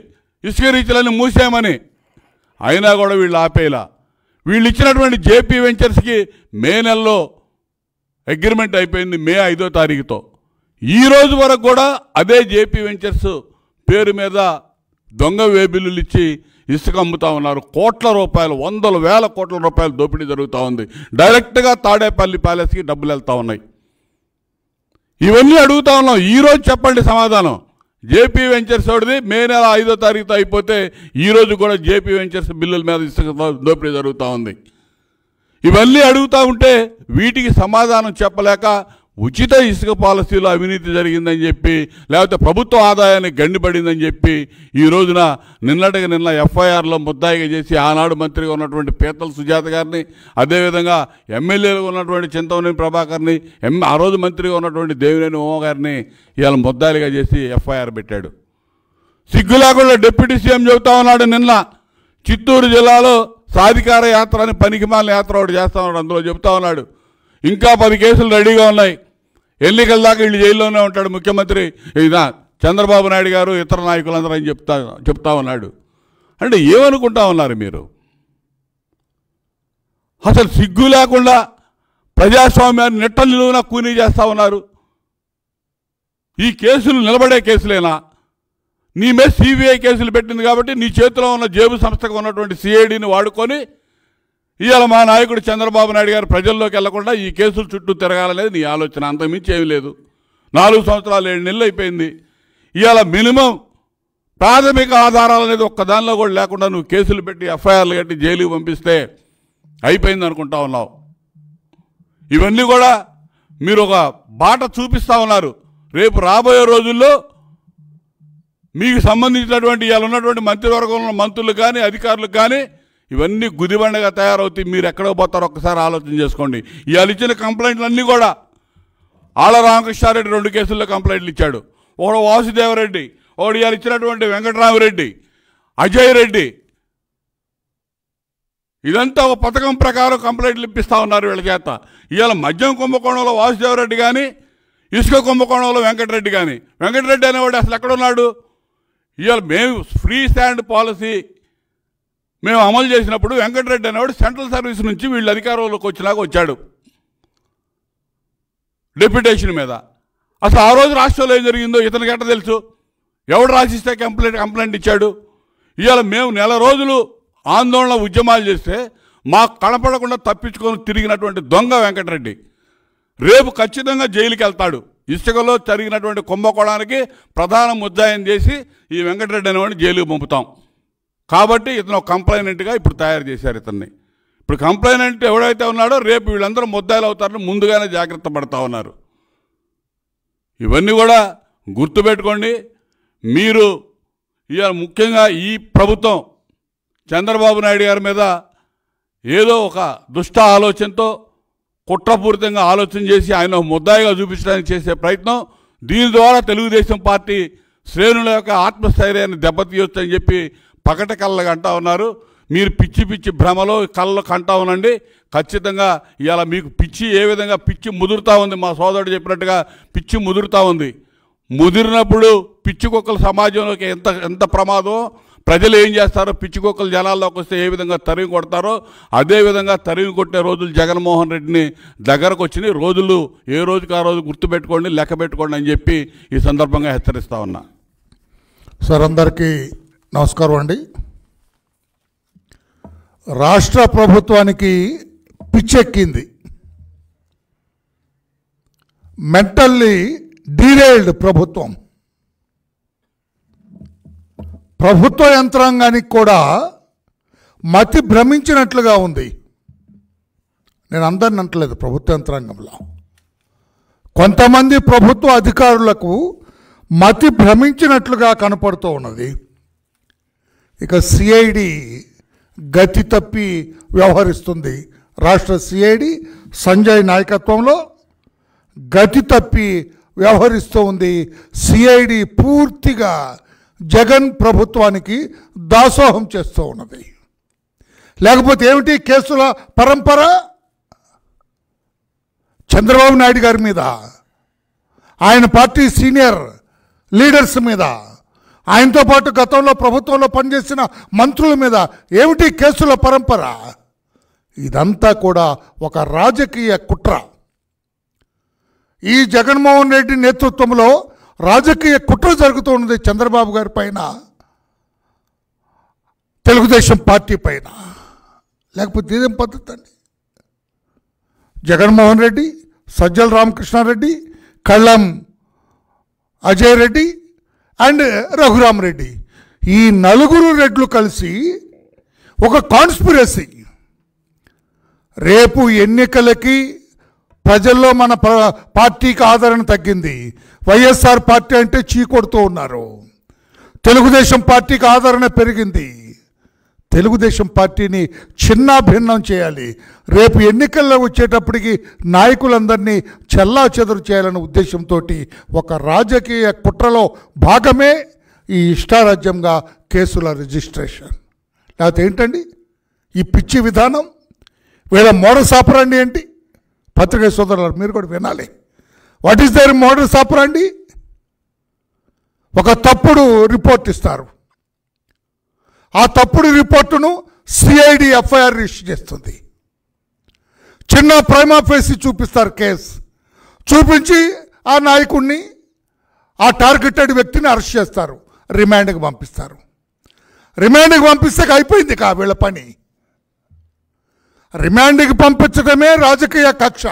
ఇసుక రీచ్లని మూసామని అయినా కూడా వీళ్ళు ఆపేలా వీళ్ళు ఇచ్చినటువంటి జేపీ వెంచర్స్కి మే నెలలో అగ్రిమెంట్ అయిపోయింది మే ఐదో తారీఖుతో ఈ రోజు వరకు కూడా అదే జేపీ వెంచర్స్ పేరు మీద దొంగ వేబిల్లులు ఇచ్చి ఇసుక అమ్ముతా ఉన్నారు కోట్ల రూపాయలు వందల వేల కోట్ల రూపాయలు దోపిడీ జరుగుతూ ఉంది డైరెక్ట్గా తాడేపల్లి ప్యాలెస్కి డబ్బులు వెళ్తూ ఉన్నాయి ఇవన్నీ అడుగుతా ఉన్నాం ఈరోజు చెప్పండి సమాధానం జేపీ వెంచర్స్ వాడిది మే నెల ఐదో తారీఖు అయిపోతే ఈరోజు కూడా జేపీ వెంచర్స్ బిల్లుల మీద ఇసుక దోపిడీ జరుగుతూ ఉంది ఇవన్నీ అడుగుతూ ఉంటే వీటికి సమాధానం చెప్పలేక ఉచిత ఇసుక పాలసీలో అవినీతి జరిగిందని చెప్పి లేకపోతే ప్రభుత్వ ఆదాయాన్ని గండిపడిందని చెప్పి ఈ రోజున నిన్నటికి నిన్న ఎఫ్ఐఆర్లో ముద్దాయిగా చేసి ఆనాడు మంత్రిగా ఉన్నటువంటి పీతల సుజాత గారిని అదేవిధంగా ఎమ్మెల్యేలుగా ఉన్నటువంటి చింతవనేని ప్రభాకర్ని ఎమ్ ఆ రోజు మంత్రిగా ఉన్నటువంటి దేవినేని ఉమ గారిని ఇవాళ ముద్దాయిగా చేసి ఎఫ్ఐఆర్ పెట్టాడు సిగ్గు లేకుండా డిప్యూటీ సీఎం చెబుతా ఉన్నాడు నిన్న చిత్తూరు జిల్లాలో సాధికార యాత్ర అని పనికిమాల యాత్ర ఒకటి చేస్తా ఉన్నాడు అందులో చెబుతా ఉన్నాడు ఇంకా పది కేసులు రెడీగా ఉన్నాయి ఎన్నికల దాకా వీళ్ళు జైల్లోనే ఉంటాడు ముఖ్యమంత్రి ఇదా చంద్రబాబు నాయుడు గారు ఇతర నాయకులందరూ అని చెప్తా చెప్తా ఉన్నాడు అంటే ఏమనుకుంటా ఉన్నారు మీరు అసలు సిగ్గు లేకుండా ప్రజాస్వామ్యాన్ని నిట్ట నిలువున కూని చేస్తూ ఉన్నారు ఈ కేసులు నిలబడే కేసులేనా నీ మీద సిబిఐ కేసులు పెట్టింది కాబట్టి నీ చేతిలో ఉన్న జేబు సంస్థకు ఉన్నటువంటి సిఐడిని వాడుకొని ఇవాళ మా నాయకుడు చంద్రబాబు నాయుడు గారు ప్రజల్లోకి వెళ్లకుండా ఈ కేసులు చుట్టూ తిరగాలనేది నీ ఆలోచన అంతమించి ఏమీ లేదు నాలుగు సంవత్సరాలు ఏడు నెలలు అయిపోయింది ఇవాళ మినిమం ప్రాథమిక ఆధారాలు అనేది ఒక్కదానిలో కూడా లేకుండా నువ్వు కేసులు పెట్టి ఎఫ్ఐఆర్లు కట్టి జైలుకి పంపిస్తే అయిపోయింది అనుకుంటా ఉన్నావు ఇవన్నీ కూడా మీరు ఒక బాట చూపిస్తూ ఉన్నారు రేపు రాబోయే రోజుల్లో మీకు సంబంధించినటువంటి ఇవాళ ఉన్నటువంటి మంత్రివర్గంలో మంత్రులు కానీ అధికారులకు కానీ ఇవన్నీ గుదిబండగా తయారవుతాయి మీరు ఎక్కడో పోతారో ఒక్కసారి ఆలోచన చేసుకోండి ఇవాళ ఇచ్చిన కంప్లైంట్లు అన్నీ కూడా ఆళ్ళ రామకృష్ణారెడ్డి రెండు కేసుల్లో కంప్లైంట్లు ఇచ్చాడు ఒకడు వాసుదేవరెడ్డి ఒకడు ఇవాళ ఇచ్చినటువంటి వెంకటరామరెడ్డి అజయ్ రెడ్డి ఇదంతా ఒక పథకం ప్రకారం కంప్లైంట్లు ఇప్పిస్తూ ఉన్నారు వీళ్ళ చేత ఇవాళ మద్యం కుంభకోణంలో వాసుదేవరెడ్డి కానీ ఇసుక కుంభకోణంలో వెంకటరెడ్డి కానీ వెంకటరెడ్డి అనేవాడు అసలు ఎక్కడున్నాడు ఇవాళ మేము ఫ్రీ స్టాండ్ పాలసీ మేము అమలు చేసినప్పుడు వెంకటరెడ్డి అనేవాడు సెంట్రల్ సర్వీస్ నుంచి వీళ్ళు అధికారంలోకి వచ్చినాక వచ్చాడు డెప్యుటేషన్ మీద అసలు ఆ రోజు రాష్ట్రంలో ఏం జరిగిందో ఇతనికి ఎట్ట తెలుసు ఎవడు రాసిస్తే కంప్లైంట్ కంప్లైంట్ ఇచ్చాడు ఇవాళ మేము నెల రోజులు ఆందోళన ఉద్యమాలు చేస్తే మాకు కనపడకుండా తప్పించుకొని తిరిగినటువంటి దొంగ వెంకటరెడ్డి రేపు ఖచ్చితంగా జైలుకి వెళ్తాడు ఇసుకలో జరిగినటువంటి కుంభకోణానికి ప్రధాన ముద్దాయం చేసి ఈ వెంకటరెడ్డి అనేవాడిని జైలుకి పంపుతాం కాబట్టి ఇతను కంప్లైనెంట్గా ఇప్పుడు తయారు చేశారు ఇతన్ని ఇప్పుడు కంప్లైనెంట్ ఎవడైతే ఉన్నాడో రేపు వీళ్ళందరూ ముద్దాయిలు అవుతారని ముందుగానే జాగ్రత్త పడతా ఉన్నారు ఇవన్నీ కూడా గుర్తుపెట్టుకోండి మీరు ఇవాళ ముఖ్యంగా ఈ ప్రభుత్వం చంద్రబాబు నాయుడు గారి మీద ఏదో ఒక దుష్ట ఆలోచనతో కుట్రపూరితంగా ఆలోచన చేసి ఆయన ముద్దాయిగా చూపించడానికి చేసే ప్రయత్నం దీని ద్వారా తెలుగుదేశం పార్టీ శ్రేణుల యొక్క ఆత్మస్థైర్యాన్ని దెబ్బతీయొచ్చని చెప్పి పగట కళ్ళగా అంటా ఉన్నారు మీరు పిచ్చి పిచ్చి భ్రమలో కళ్ళలో కంటా ఉండండి ఖచ్చితంగా ఇవాళ మీకు పిచ్చి ఏ విధంగా పిచ్చి ముదురుతూ ఉంది మా సోదరుడు చెప్పినట్టుగా పిచ్చి ముదురుతూ ఉంది ముదిరినప్పుడు పిచ్చి కుక్కలు సమాజంలోకి ఎంత ఎంత ప్రమాదం ప్రజలు ఏం చేస్తారో పిచ్చి కుక్కలు జనాల్లోకి వస్తే ఏ విధంగా తరిగి కొడతారో అదేవిధంగా తరిగి కొట్టే రోజులు జగన్మోహన్ రెడ్డిని దగ్గరకు వచ్చినాయి రోజులు ఏ రోజుకి ఆ రోజు గుర్తుపెట్టుకోండి లెక్క పెట్టుకోండి అని చెప్పి ఈ సందర్భంగా హెచ్చరిస్తూ ఉన్నా సార్ అందరికీ నమస్కారం అండి రాష్ట్ర ప్రభుత్వానికి పిచ్చెక్కింది మెంటల్లీ డీరైల్డ్ ప్రభుత్వం ప్రభుత్వ యంత్రాంగానికి కూడా మతి భ్రమించినట్లుగా ఉంది నేను అందరిని అంటలేదు ప్రభుత్వ యంత్రాంగంలో కొంతమంది ప్రభుత్వ అధికారులకు మతి భ్రమించినట్లుగా కనపడుతూ ఉన్నది ఇక సిఐడి గతి తప్పి వ్యవహరిస్తుంది రాష్ట్ర సిఐడి సంజయ్ నాయకత్వంలో గతి తప్పి వ్యవహరిస్తూ ఉంది సిఐడి పూర్తిగా జగన్ ప్రభుత్వానికి దాసోహం చేస్తూ ఉన్నది లేకపోతే ఏమిటి కేసుల పరంపర చంద్రబాబు నాయుడు గారి మీద ఆయన పార్టీ సీనియర్ లీడర్స్ మీద ఆయనతో పాటు గతంలో ప్రభుత్వంలో పనిచేసిన మంత్రుల మీద ఏమిటి కేసుల పరంపర ఇదంతా కూడా ఒక రాజకీయ కుట్ర ఈ జగన్మోహన్ రెడ్డి నేతృత్వంలో రాజకీయ కుట్ర జరుగుతున్నది చంద్రబాబు గారి పైన తెలుగుదేశం పార్టీ పైన లేకపోతే ఇదేం పద్ధతి అండి జగన్మోహన్ రెడ్డి సజ్జల రామకృష్ణారెడ్డి కళ్ళం అజయ్ రెడ్డి అండ్ రఘురామ్ రెడ్డి ఈ నలుగురు రెడ్లు కలిసి ఒక కాన్స్పిరసీ రేపు ఎన్నికలకి ప్రజల్లో మన పార్టీకి ఆదరణ తగ్గింది వైఎస్ఆర్ పార్టీ అంటే చీకొడుతూ ఉన్నారు తెలుగుదేశం పార్టీకి ఆదరణ పెరిగింది తెలుగుదేశం పార్టీని చిన్న భిన్నం చేయాలి రేపు ఎన్నికల్లో వచ్చేటప్పటికి నాయకులందరినీ చెల్లా చెదరు చేయాలనే ఉద్దేశంతో ఒక రాజకీయ కుట్రలో భాగమే ఈ ఇష్టారాజ్యంగా కేసుల రిజిస్ట్రేషన్ లేకపోతే ఏంటండి ఈ పిచ్చి విధానం వీళ్ళ మోడల్ సాపరాండి ఏంటి పత్రికా సోదరులు మీరు కూడా వినాలి what is their modus operandi ఒక తప్పుడు రిపోర్ట్ ఇస్తారు ఆ తప్పుడు రిపోర్టును సిఐడి ఎఫ్ఐఆర్ రిజిస్టర్ చేస్తుంది చిన్న ప్రైమా ఫేసి చూపిస్తారు కేసు చూపించి ఆ నాయకుడిని ఆ టార్గెటెడ్ వ్యక్తిని అరెస్ట్ చేస్తారు రిమాండ్కి పంపిస్తారు రిమాండ్కి పంపిస్తే అయిపోయింది కా వీళ్ళ పని రిమాండ్కి పంపించడమే రాజకీయ కక్ష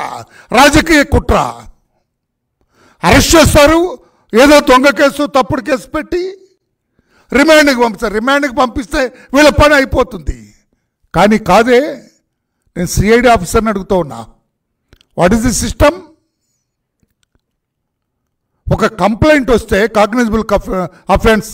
రాజకీయ కుట్ర అరెస్ట్ చేస్తారు ఏదో దొంగ కేసు తప్పుడు కేసు పెట్టి రిమాండ్కి పంపిస్తారు రిమాండ్కి పంపిస్తే వీళ్ళ పని అయిపోతుంది కానీ కాదే నేను సిఐడి ఆఫీసర్ని అడుగుతూ ఉన్నా వాట్ ఈస్ ది సిస్టమ్ ఒక కంప్లైంట్ వస్తే కాగ్నైజబుల్ అఫెన్స్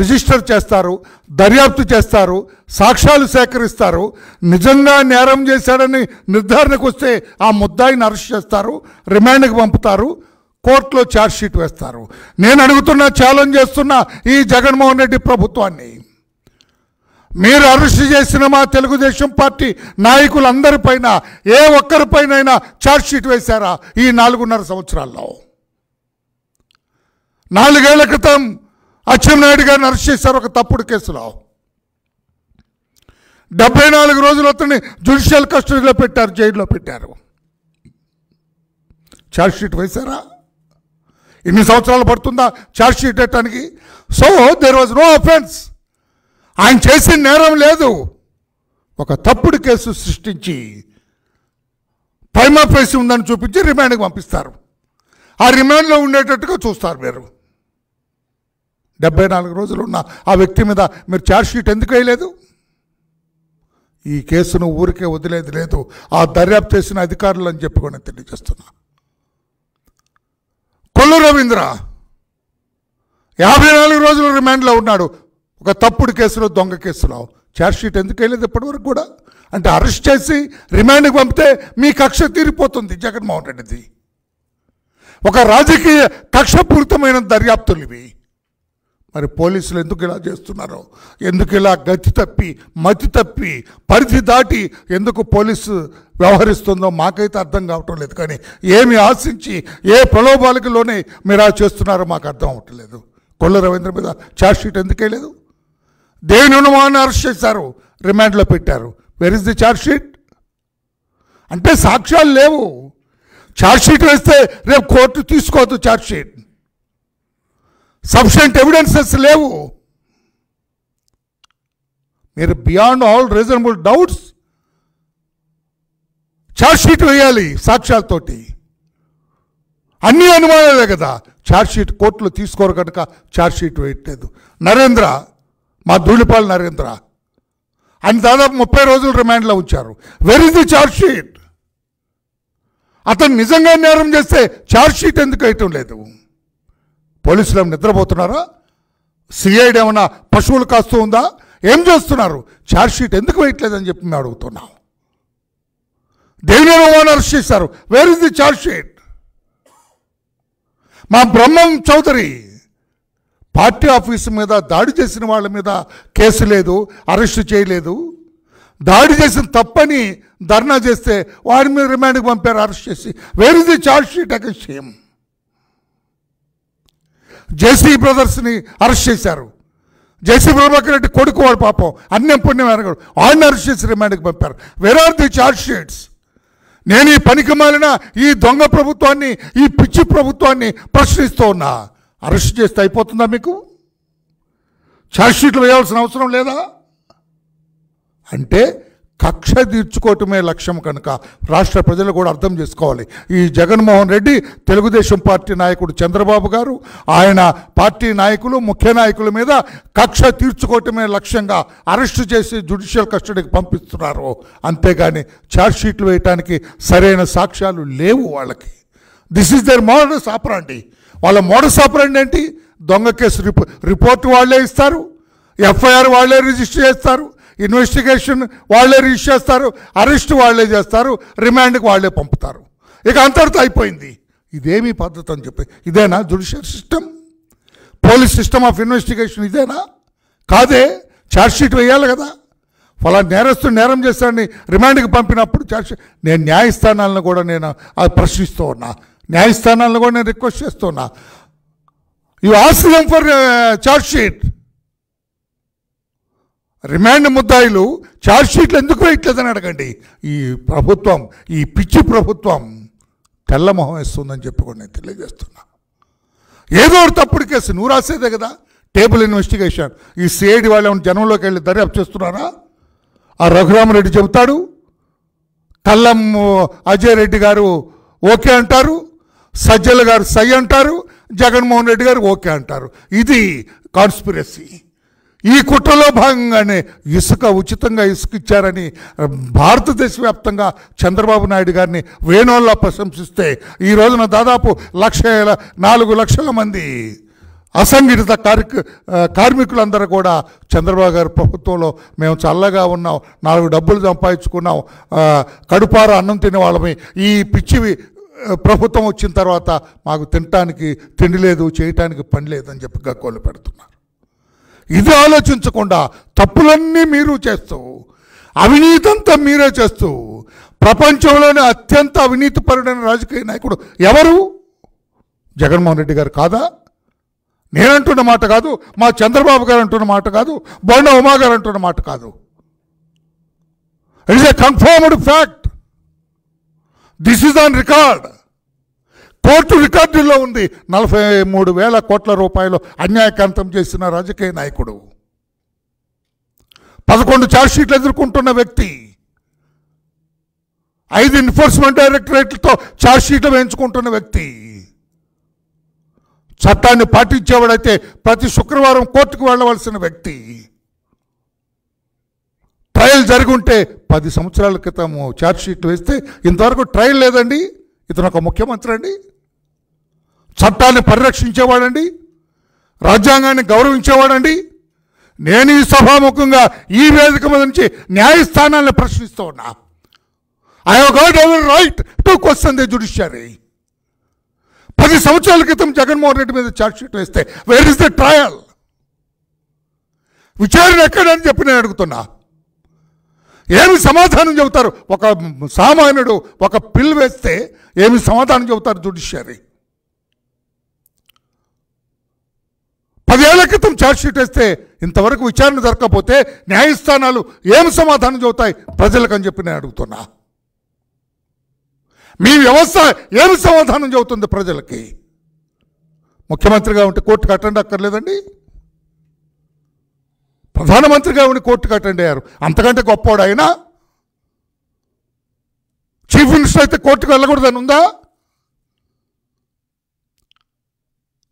రిజిస్టర్ చేస్తారు దర్యాప్తు చేస్తారు సాక్ష్యాలు సేకరిస్తారు నిజంగా నేరం చేశాడని నిర్ధారణకు వస్తే ఆ ముద్దాయిని అరెస్ట్ చేస్తారు రిమాండ్కి పంపుతారు కోర్టులో ఛార్జ్షీట్ వేస్తారు నేను అడుగుతున్నా ఛాలెంజ్ చేస్తున్నా ఈ జగన్మోహన్ రెడ్డి ప్రభుత్వాన్ని మీరు అరెస్ట్ చేసిన మా తెలుగుదేశం పార్టీ నాయకులందరిపైన ఏ ఒక్కరిపైనైనా ఛార్జ్షీట్ వేశారా ఈ నాలుగున్నర సంవత్సరాల్లో నాలుగేళ్ల క్రితం అచ్చెన్నాయుడు గారిని అరెస్ట్ చేశారు ఒక తప్పుడు కేసులో డెబ్బై నాలుగు రోజులు అతన్ని జ్యుడిషియల్ కస్టడీలో పెట్టారు జైల్లో పెట్టారు ఛార్జ్షీట్ వేశారా ఇన్ని సంవత్సరాలు పడుతుందా షీట్ పెట్టడానికి so there was no offence ఆయన చేసిన నేరం లేదు ఒక తప్పుడు కేసు సృష్టించి ఫేసి ఉందని చూపించి రిమాండ్కి పంపిస్తారు ఆ రిమాండ్లో ఉండేటట్టుగా చూస్తారు మీరు డెబ్బై నాలుగు రోజులు ఉన్న ఆ వ్యక్తి మీద మీరు షీట్ ఎందుకు వేయలేదు ఈ కేసును ఊరికే వదిలేదు లేదు ఆ దర్యాప్తు చేసిన అధికారులు అని చెప్పుకొని కూడా తెలియజేస్తున్నాను జైల్లో రవీంద్ర యాభై నాలుగు రోజులు రిమాండ్లో ఉన్నాడు ఒక తప్పుడు కేసులో దొంగ కేసులో ఛార్జ్ షీట్ ఎందుకు వెళ్ళేది ఇప్పటివరకు కూడా అంటే అరెస్ట్ చేసి రిమాండ్కి పంపితే మీ కక్ష తీరిపోతుంది జగన్మోహన్ రెడ్డిది ఒక రాజకీయ కక్షపూరితమైన దర్యాప్తులు ఇవి మరి పోలీసులు ఎందుకు ఇలా చేస్తున్నారు ఎందుకు ఇలా గతి తప్పి మతి తప్పి పరిధి దాటి ఎందుకు పోలీసు వ్యవహరిస్తుందో మాకైతే అర్థం కావటం లేదు కానీ ఏమి ఆశించి ఏ ప్రలోభాలకు లోనే మీరు అలా చేస్తున్నారో మాకు అర్థం అవ్వట్లేదు కొల్ల రవీంద్ర మీద ఛార్జ్ షీట్ ఎందుకే లేదు దేని అనుమానం అరెస్ట్ చేశారు రిమాండ్లో పెట్టారు where is the charge sheet అంటే సాక్ష్యాలు లేవు ఛార్జ్ షీట్ వేస్తే రేపు కోర్టు తీసుకోవద్దు ఛార్జ్ షీట్ సఫిషియంట్ ఎవిడెన్సెస్ లేవు మీరు beyond all reasonable doubts sheet వేయాలి సాక్ష్యాలతోటి అన్ని అనుమానాలే కదా ఛార్జ్షీట్ కోర్టులో తీసుకోరు కనుక ఛార్జ్షీట్ వేయట్లేదు నరేంద్ర మా ధూళిపాల్ నరేంద్ర ఆయన దాదాపు ముప్పై రోజులు రిమాండ్లో ఉంచారు వెర్ ఇస్ ది ఛార్జ్షీట్ అతను నిజంగా నేరం చేస్తే షీట్ ఎందుకు వేయటం లేదు పోలీసులు ఏమైనా నిద్రపోతున్నారా సిఐడి ఏమన్నా పశువులు కాస్తూ ఉందా ఏం చేస్తున్నారు షీట్ ఎందుకు వేయట్లేదని చెప్పి మేము అడుగుతున్నాం దేవిలో అరెస్ట్ చేశారు వేర్ ఇస్ ది ఛార్జ్షీట్ మా బ్రహ్మం చౌదరి పార్టీ ఆఫీస్ మీద దాడి చేసిన వాళ్ళ మీద కేసు లేదు అరెస్ట్ చేయలేదు దాడి చేసిన తప్పని ధర్నా చేస్తే వారి మీద రిమాండ్కి పంపారు అరెస్ట్ చేసి where is the sheet against చేయము జేసీ బ్రదర్స్ని అరెస్ట్ చేశారు జేసీ ప్రభాకర్ రెడ్డి కొడుకు వాడు పాపం అన్నం పుణ్యం అనగాడు ఆయన అరెస్ట్ చేసి రిమాండ్కి పంపారు where are the charge sheets నేను ఈ పనికి మాలిన ఈ దొంగ ప్రభుత్వాన్ని ఈ పిచ్చి ప్రభుత్వాన్ని ప్రశ్నిస్తూ ఉన్నా అరెస్ట్ చేస్తే అయిపోతుందా మీకు ఛార్జ్ షీట్లు వేయాల్సిన అవసరం లేదా అంటే కక్ష తీర్చుకోవటమే లక్ష్యం కనుక రాష్ట్ర ప్రజలు కూడా అర్థం చేసుకోవాలి ఈ జగన్మోహన్ రెడ్డి తెలుగుదేశం పార్టీ నాయకుడు చంద్రబాబు గారు ఆయన పార్టీ నాయకులు ముఖ్య నాయకుల మీద కక్ష తీర్చుకోవటమే లక్ష్యంగా అరెస్టు చేసి జ్యుడిషియల్ కస్టడీకి పంపిస్తున్నారు అంతేగాని ఛార్జ్షీట్లు వేయటానికి సరైన సాక్ష్యాలు లేవు వాళ్ళకి this is their modus operandi వాళ్ళ మోడ సాపరాండి ఏంటి దొంగ కేసు రిపోర్ట్ వాళ్ళే ఇస్తారు ఎఫ్ఐఆర్ వాళ్ళే రిజిస్టర్ చేస్తారు ఇన్వెస్టిగేషన్ వాళ్ళే రీచ్ చేస్తారు అరెస్ట్ వాళ్ళే చేస్తారు రిమాండ్కి వాళ్ళే పంపుతారు ఇక అంతటితో అయిపోయింది ఇదేమి పద్ధతి అని చెప్పి ఇదేనా judicial system police system of investigation ఇదేనా కాదే ఛార్జ్షీట్ వేయాలి కదా ఫలా నేరస్తుడు నేరం చేస్తాడని రిమాండ్కి పంపినప్పుడు ఛార్జ్షీట్ నేను న్యాయస్థానాలను కూడా నేను అది ప్రశ్నిస్తూ ఉన్నా న్యాయస్థానాలను కూడా నేను రిక్వెస్ట్ చేస్తున్నా you ask them for uh, chargesheet remand ముద్దాయిలు షీట్లు ఎందుకు వేయట్లేదని అడగండి ఈ ప్రభుత్వం ఈ పిచ్చి ప్రభుత్వం తెల్లమొహం వేస్తుందని చెప్పి కూడా నేను తెలియజేస్తున్నా ఏదో ఒకటి తప్పుడు కేసు నువ్వు రాసేదే కదా టేబుల్ ఇన్వెస్టిగేషన్ ఈ సిఐడి వాళ్ళు జనంలోకి వెళ్ళి దర్యాప్తు చేస్తున్నారా ఆ రఘురామరెడ్డి చెబుతాడు కల్లం అజయ్ రెడ్డి గారు ఓకే అంటారు సజ్జల గారు సై అంటారు జగన్మోహన్ రెడ్డి గారు ఓకే అంటారు ఇది కాన్స్పిరసీ ఈ కుట్రలో భాగంగానే ఇసుక ఉచితంగా ఇసుక ఇచ్చారని భారతదేశ వ్యాప్తంగా చంద్రబాబు నాయుడు గారిని వేణోళ్ళ ప్రశంసిస్తే ఈ రోజున దాదాపు లక్ష నాలుగు లక్షల మంది అసంఘటిత కార్మిక కార్మికులందరూ కూడా చంద్రబాబు గారి ప్రభుత్వంలో మేము చల్లగా ఉన్నాం నాలుగు డబ్బులు సంపాదించుకున్నాం కడుపార అన్నం తినే వాళ్ళమే ఈ పిచ్చివి ప్రభుత్వం వచ్చిన తర్వాత మాకు తినటానికి తిండి లేదు చేయటానికి పని లేదని చెప్పి గక్కోలు పెడుతున్నా ఇది ఆలోచించకుండా తప్పులన్నీ మీరు చేస్తూ అవినీతంతా మీరే చేస్తూ ప్రపంచంలోనే అత్యంత అవినీతి పరుడైన రాజకీయ నాయకుడు ఎవరు జగన్మోహన్ రెడ్డి గారు కాదా నేనంటున్న మాట కాదు మా చంద్రబాబు గారు అంటున్న మాట కాదు బొండ ఉమా గారు అంటున్న మాట కాదు it is a confirmed fact this is on record court రికార్డుల్లో ఉంది నలభై మూడు వేల కోట్ల రూపాయలు అన్యాయకాంతం చేసిన రాజకీయ నాయకుడు పదకొండు ఛార్జ్షీట్లు ఎదుర్కొంటున్న వ్యక్తి ఐదు ఎన్ఫోర్స్మెంట్ డైరెక్టరేట్లతో ఛార్జ్షీట్లు వేయించుకుంటున్న వ్యక్తి చట్టాన్ని పాటించేవాడైతే ప్రతి శుక్రవారం కోర్టుకు వెళ్ళవలసిన వ్యక్తి ట్రయల్ జరిగి ఉంటే పది సంవత్సరాల క్రితం ఛార్జ్షీట్లు వేస్తే ఇంతవరకు ట్రయల్ లేదండి ఇతను ఒక ముఖ్యమంత్రి అండి చట్టాన్ని పరిరక్షించేవాడండి రాజ్యాంగాన్ని గౌరవించేవాడండి నేను ఈ సభాముఖంగా ఈ వేదిక మీద నుంచి న్యాయస్థానాలను ప్రశ్నిస్తూ ఉన్నా I got every right to question the judiciary పది సంవత్సరాల క్రితం జగన్మోహన్ రెడ్డి మీద ఛార్జ్షీట్ వేస్తే వేర్ ఇస్ ద ట్రయల్ విచారణ ఎక్కడని చెప్పి నేను అడుగుతున్నా ఏమి సమాధానం చెబుతారు ఒక సామాన్యుడు ఒక పిల్ వేస్తే ఏమి సమాధానం చెబుతారు జుడిషియరీ పదేళ్ల క్రితం ఛార్జ్షీట్ వేస్తే ఇంతవరకు విచారణ జరగకపోతే న్యాయస్థానాలు ఏమి సమాధానం చెబుతాయి ప్రజలకు అని చెప్పి నేను అడుగుతున్నా మీ వ్యవస్థ ఏమి సమాధానం చెబుతుంది ప్రజలకి ముఖ్యమంత్రిగా ఉంటే కోర్టుకు అటెండ్ అక్కర్లేదండి ప్రధానమంత్రిగా ఉండి కోర్టుకు అటెండ్ అయ్యారు అంతకంటే గొప్పవాడు ఆయన చీఫ్ మినిస్టర్ అయితే కోర్టుకు వెళ్ళకూడదని ఉందా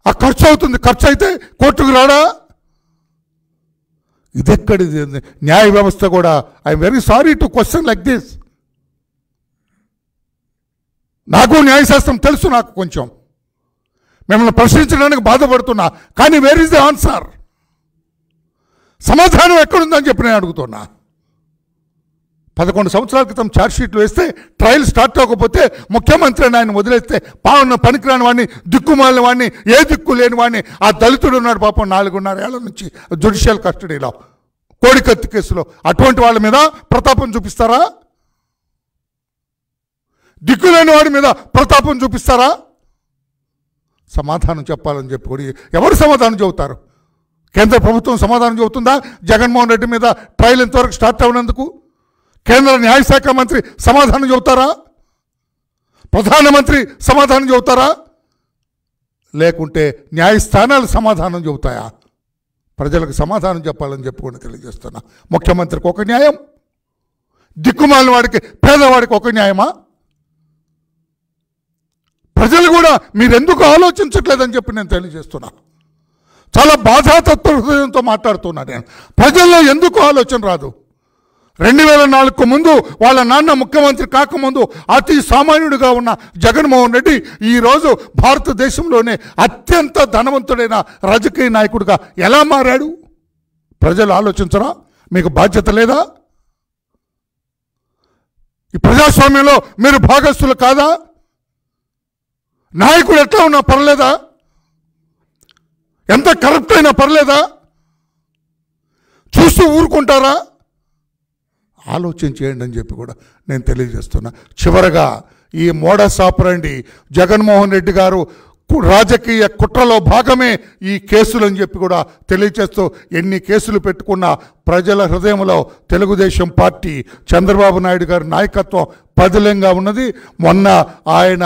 ఆ ఖర్చు అవుతుంది ఖర్చు అయితే కోర్టుకు రాడా ఇది ఎక్కడ న్యాయ వ్యవస్థ కూడా I'm very sorry to question like this నాకు న్యాయశాస్త్రం తెలుసు నాకు కొంచెం మిమ్మల్ని ప్రశ్నించడానికి బాధపడుతున్నా కానీ వేర్ ఇస్ ది ఆన్సర్ సమాధానం ఎక్కడుందని చెప్పి నేను అడుగుతున్నా పదకొండు సంవత్సరాల క్రితం ఛార్జ్షీట్లు వేస్తే ట్రయల్ స్టార్ట్ అవ్వకపోతే ముఖ్యమంత్రిని ఆయన వదిలేస్తే పావున్న పనికిరాని వాడిని దిక్కుమాలిన వాడిని ఏ దిక్కు లేని వాడిని ఆ దళితుడు ఉన్నాడు పాపం నాలుగున్నర ఏళ్ళ నుంచి జుడిషియల్ కస్టడీలో కోడికత్తి కేసులో అటువంటి వాళ్ళ మీద ప్రతాపం చూపిస్తారా దిక్కులేని వాడి మీద ప్రతాపం చూపిస్తారా సమాధానం చెప్పాలని చెప్పి ఎవరు సమాధానం చెబుతారు కేంద్ర ప్రభుత్వం సమాధానం చెబుతుందా జగన్మోహన్ రెడ్డి మీద ట్రయల్ ఇంతవరకు స్టార్ట్ అవ్వనందుకు కేంద్ర న్యాయశాఖ మంత్రి సమాధానం చెబుతారా ప్రధానమంత్రి సమాధానం చెబుతారా లేకుంటే న్యాయస్థానాలు సమాధానం చెబుతాయా ప్రజలకు సమాధానం చెప్పాలని చెప్పుకుని తెలియజేస్తున్నా ముఖ్యమంత్రికి ఒక న్యాయం దిక్కుమాలిన వాడికి పేదవాడికి ఒక న్యాయమా ప్రజలు కూడా మీరెందుకు ఆలోచించట్లేదని చెప్పి నేను తెలియజేస్తున్నాను చాలా బాధాతత్వ హృదయంతో నేను ప్రజల్లో ఎందుకు ఆలోచన రాదు రెండు వేల నాలుగుకు ముందు వాళ్ళ నాన్న ముఖ్యమంత్రి కాకముందు అతి సామాన్యుడిగా ఉన్న జగన్మోహన్ రెడ్డి ఈరోజు భారతదేశంలోనే అత్యంత ధనవంతుడైన రాజకీయ నాయకుడిగా ఎలా మారాడు ప్రజలు ఆలోచించరా మీకు బాధ్యత లేదా ఈ ప్రజాస్వామ్యంలో మీరు భాగస్థులు కాదా నాయకుడు ఎట్లా ఉన్నా పర్లేదా ఎంత కరప్ట్ అయినా పర్లేదా చూస్తూ ఊరుకుంటారా ఆలోచన అని చెప్పి కూడా నేను తెలియజేస్తున్నా చివరగా ఈ మోడస్ ఆపరండి జగన్మోహన్ రెడ్డి గారు రాజకీయ కుట్రలో భాగమే ఈ కేసులు అని చెప్పి కూడా తెలియచేస్తూ ఎన్ని కేసులు పెట్టుకున్నా ప్రజల హృదయంలో తెలుగుదేశం పార్టీ చంద్రబాబు నాయుడు గారి నాయకత్వం పదిలంగా ఉన్నది మొన్న ఆయన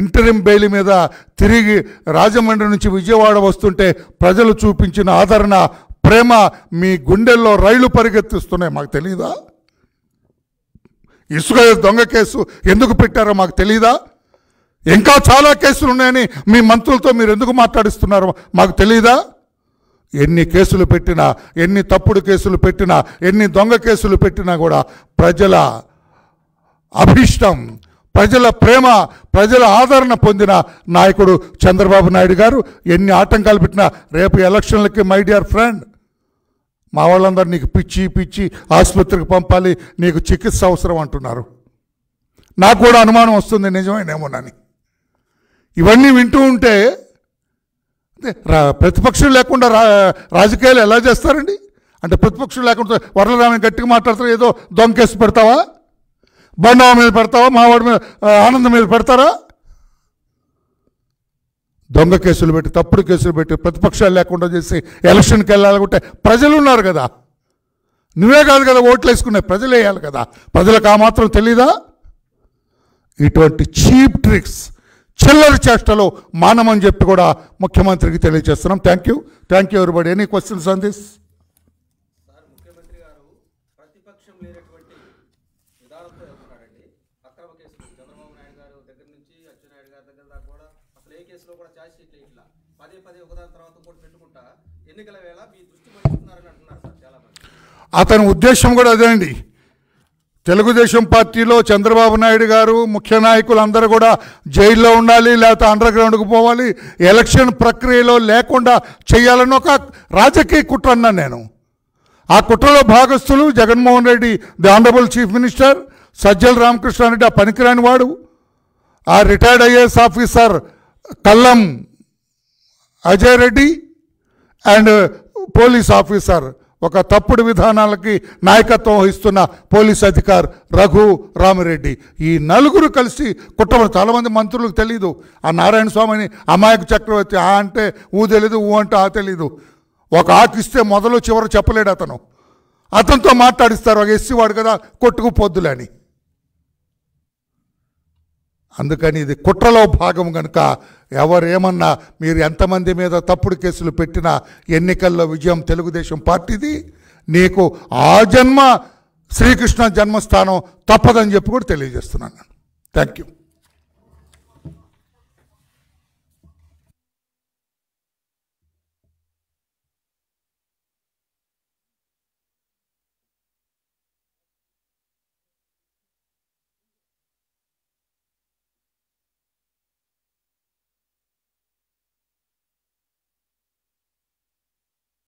ఇంటరిం బెయిల్ మీద తిరిగి రాజమండ్రి నుంచి విజయవాడ వస్తుంటే ప్రజలు చూపించిన ఆదరణ ప్రేమ మీ గుండెల్లో రైళ్లు పరిగెత్తిస్తున్నాయి మాకు తెలియదా ఇసుక దొంగ కేసు ఎందుకు పెట్టారో మాకు తెలీదా ఇంకా చాలా కేసులు ఉన్నాయని మీ మంత్రులతో మీరు ఎందుకు మాట్లాడిస్తున్నారో మాకు తెలీదా ఎన్ని కేసులు పెట్టినా ఎన్ని తప్పుడు కేసులు పెట్టినా ఎన్ని దొంగ కేసులు పెట్టినా కూడా ప్రజల అభిష్టం ప్రజల ప్రేమ ప్రజల ఆదరణ పొందిన నాయకుడు చంద్రబాబు నాయుడు గారు ఎన్ని ఆటంకాలు పెట్టినా రేపు ఎలక్షన్లకి మై డియర్ ఫ్రెండ్ మా వాళ్ళందరూ నీకు పిచ్చి పిచ్చి ఆసుపత్రికి పంపాలి నీకు చికిత్స అవసరం అంటున్నారు నాకు కూడా అనుమానం వస్తుంది నిజమేనేమోనని ఇవన్నీ వింటూ ఉంటే ప్రతిపక్షం లేకుండా రా రాజకీయాలు ఎలా చేస్తారండి అంటే ప్రతిపక్షం లేకుండా వరలరామని గట్టిగా మాట్లాడతారు ఏదో దొంకేసి పెడతావా బండావ మీద పెడతావా మావాడి మీద ఆనందం మీద పెడతారా దొంగ కేసులు పెట్టి తప్పుడు కేసులు పెట్టి ప్రతిపక్షాలు లేకుండా చేసి ఎలక్షన్కి వెళ్ళాలనుకుంటే ప్రజలు ఉన్నారు కదా నువ్వే కాదు కదా ఓట్లు వేసుకునే ప్రజలు వేయాలి కదా ప్రజలకు ఆ మాత్రం తెలీదా ఇటువంటి చీప్ ట్రిక్స్ చిల్లర చేష్టలు మానమని చెప్పి కూడా ముఖ్యమంత్రికి తెలియజేస్తున్నాం thank you thank you everybody any questions on this అతని ఉద్దేశం కూడా అదేండి తెలుగుదేశం పార్టీలో చంద్రబాబు నాయుడు గారు ముఖ్య నాయకులు అందరూ కూడా జైల్లో ఉండాలి లేకపోతే అండర్ గ్రౌండ్కు పోవాలి ఎలక్షన్ ప్రక్రియలో లేకుండా చేయాలని ఒక రాజకీయ కుట్ర అన్నాను నేను ఆ కుట్రలో భాగస్థులు Jaganmohan Reddy the honourable chief minister Sajjala Ramakrishna Reddy ఆ పనికిరాని వాడు ఆ retired IAS officer Kallam Ajay Reddy and police officer ఒక తప్పుడు విధానాలకి నాయకత్వం వహిస్తున్న పోలీస్ అధికారి రఘు రామిరెడ్డి ఈ నలుగురు కలిసి కుట్ర చాలామంది మంత్రులకు తెలియదు ఆ నారాయణ స్వామిని అమాయక చక్రవర్తి ఆ అంటే ఊ తెలీదు ఊ అంటే ఆ తెలీదు ఒక ఆకిస్తే మొదలు చివరు చెప్పలేడు అతను అతనితో మాట్లాడిస్తారు ఒక ఎస్సీ వాడు కదా కొట్టుకుపోద్దులని అందుకని ఇది కుట్రలో భాగం కనుక ఎవరేమన్నా మీరు ఎంతమంది మీద తప్పుడు కేసులు పెట్టినా ఎన్నికల్లో విజయం తెలుగుదేశం పార్టీది నీకు ఆ జన్మ శ్రీకృష్ణ జన్మస్థానం తప్పదని చెప్పి కూడా తెలియజేస్తున్నాను థ్యాంక్ యూ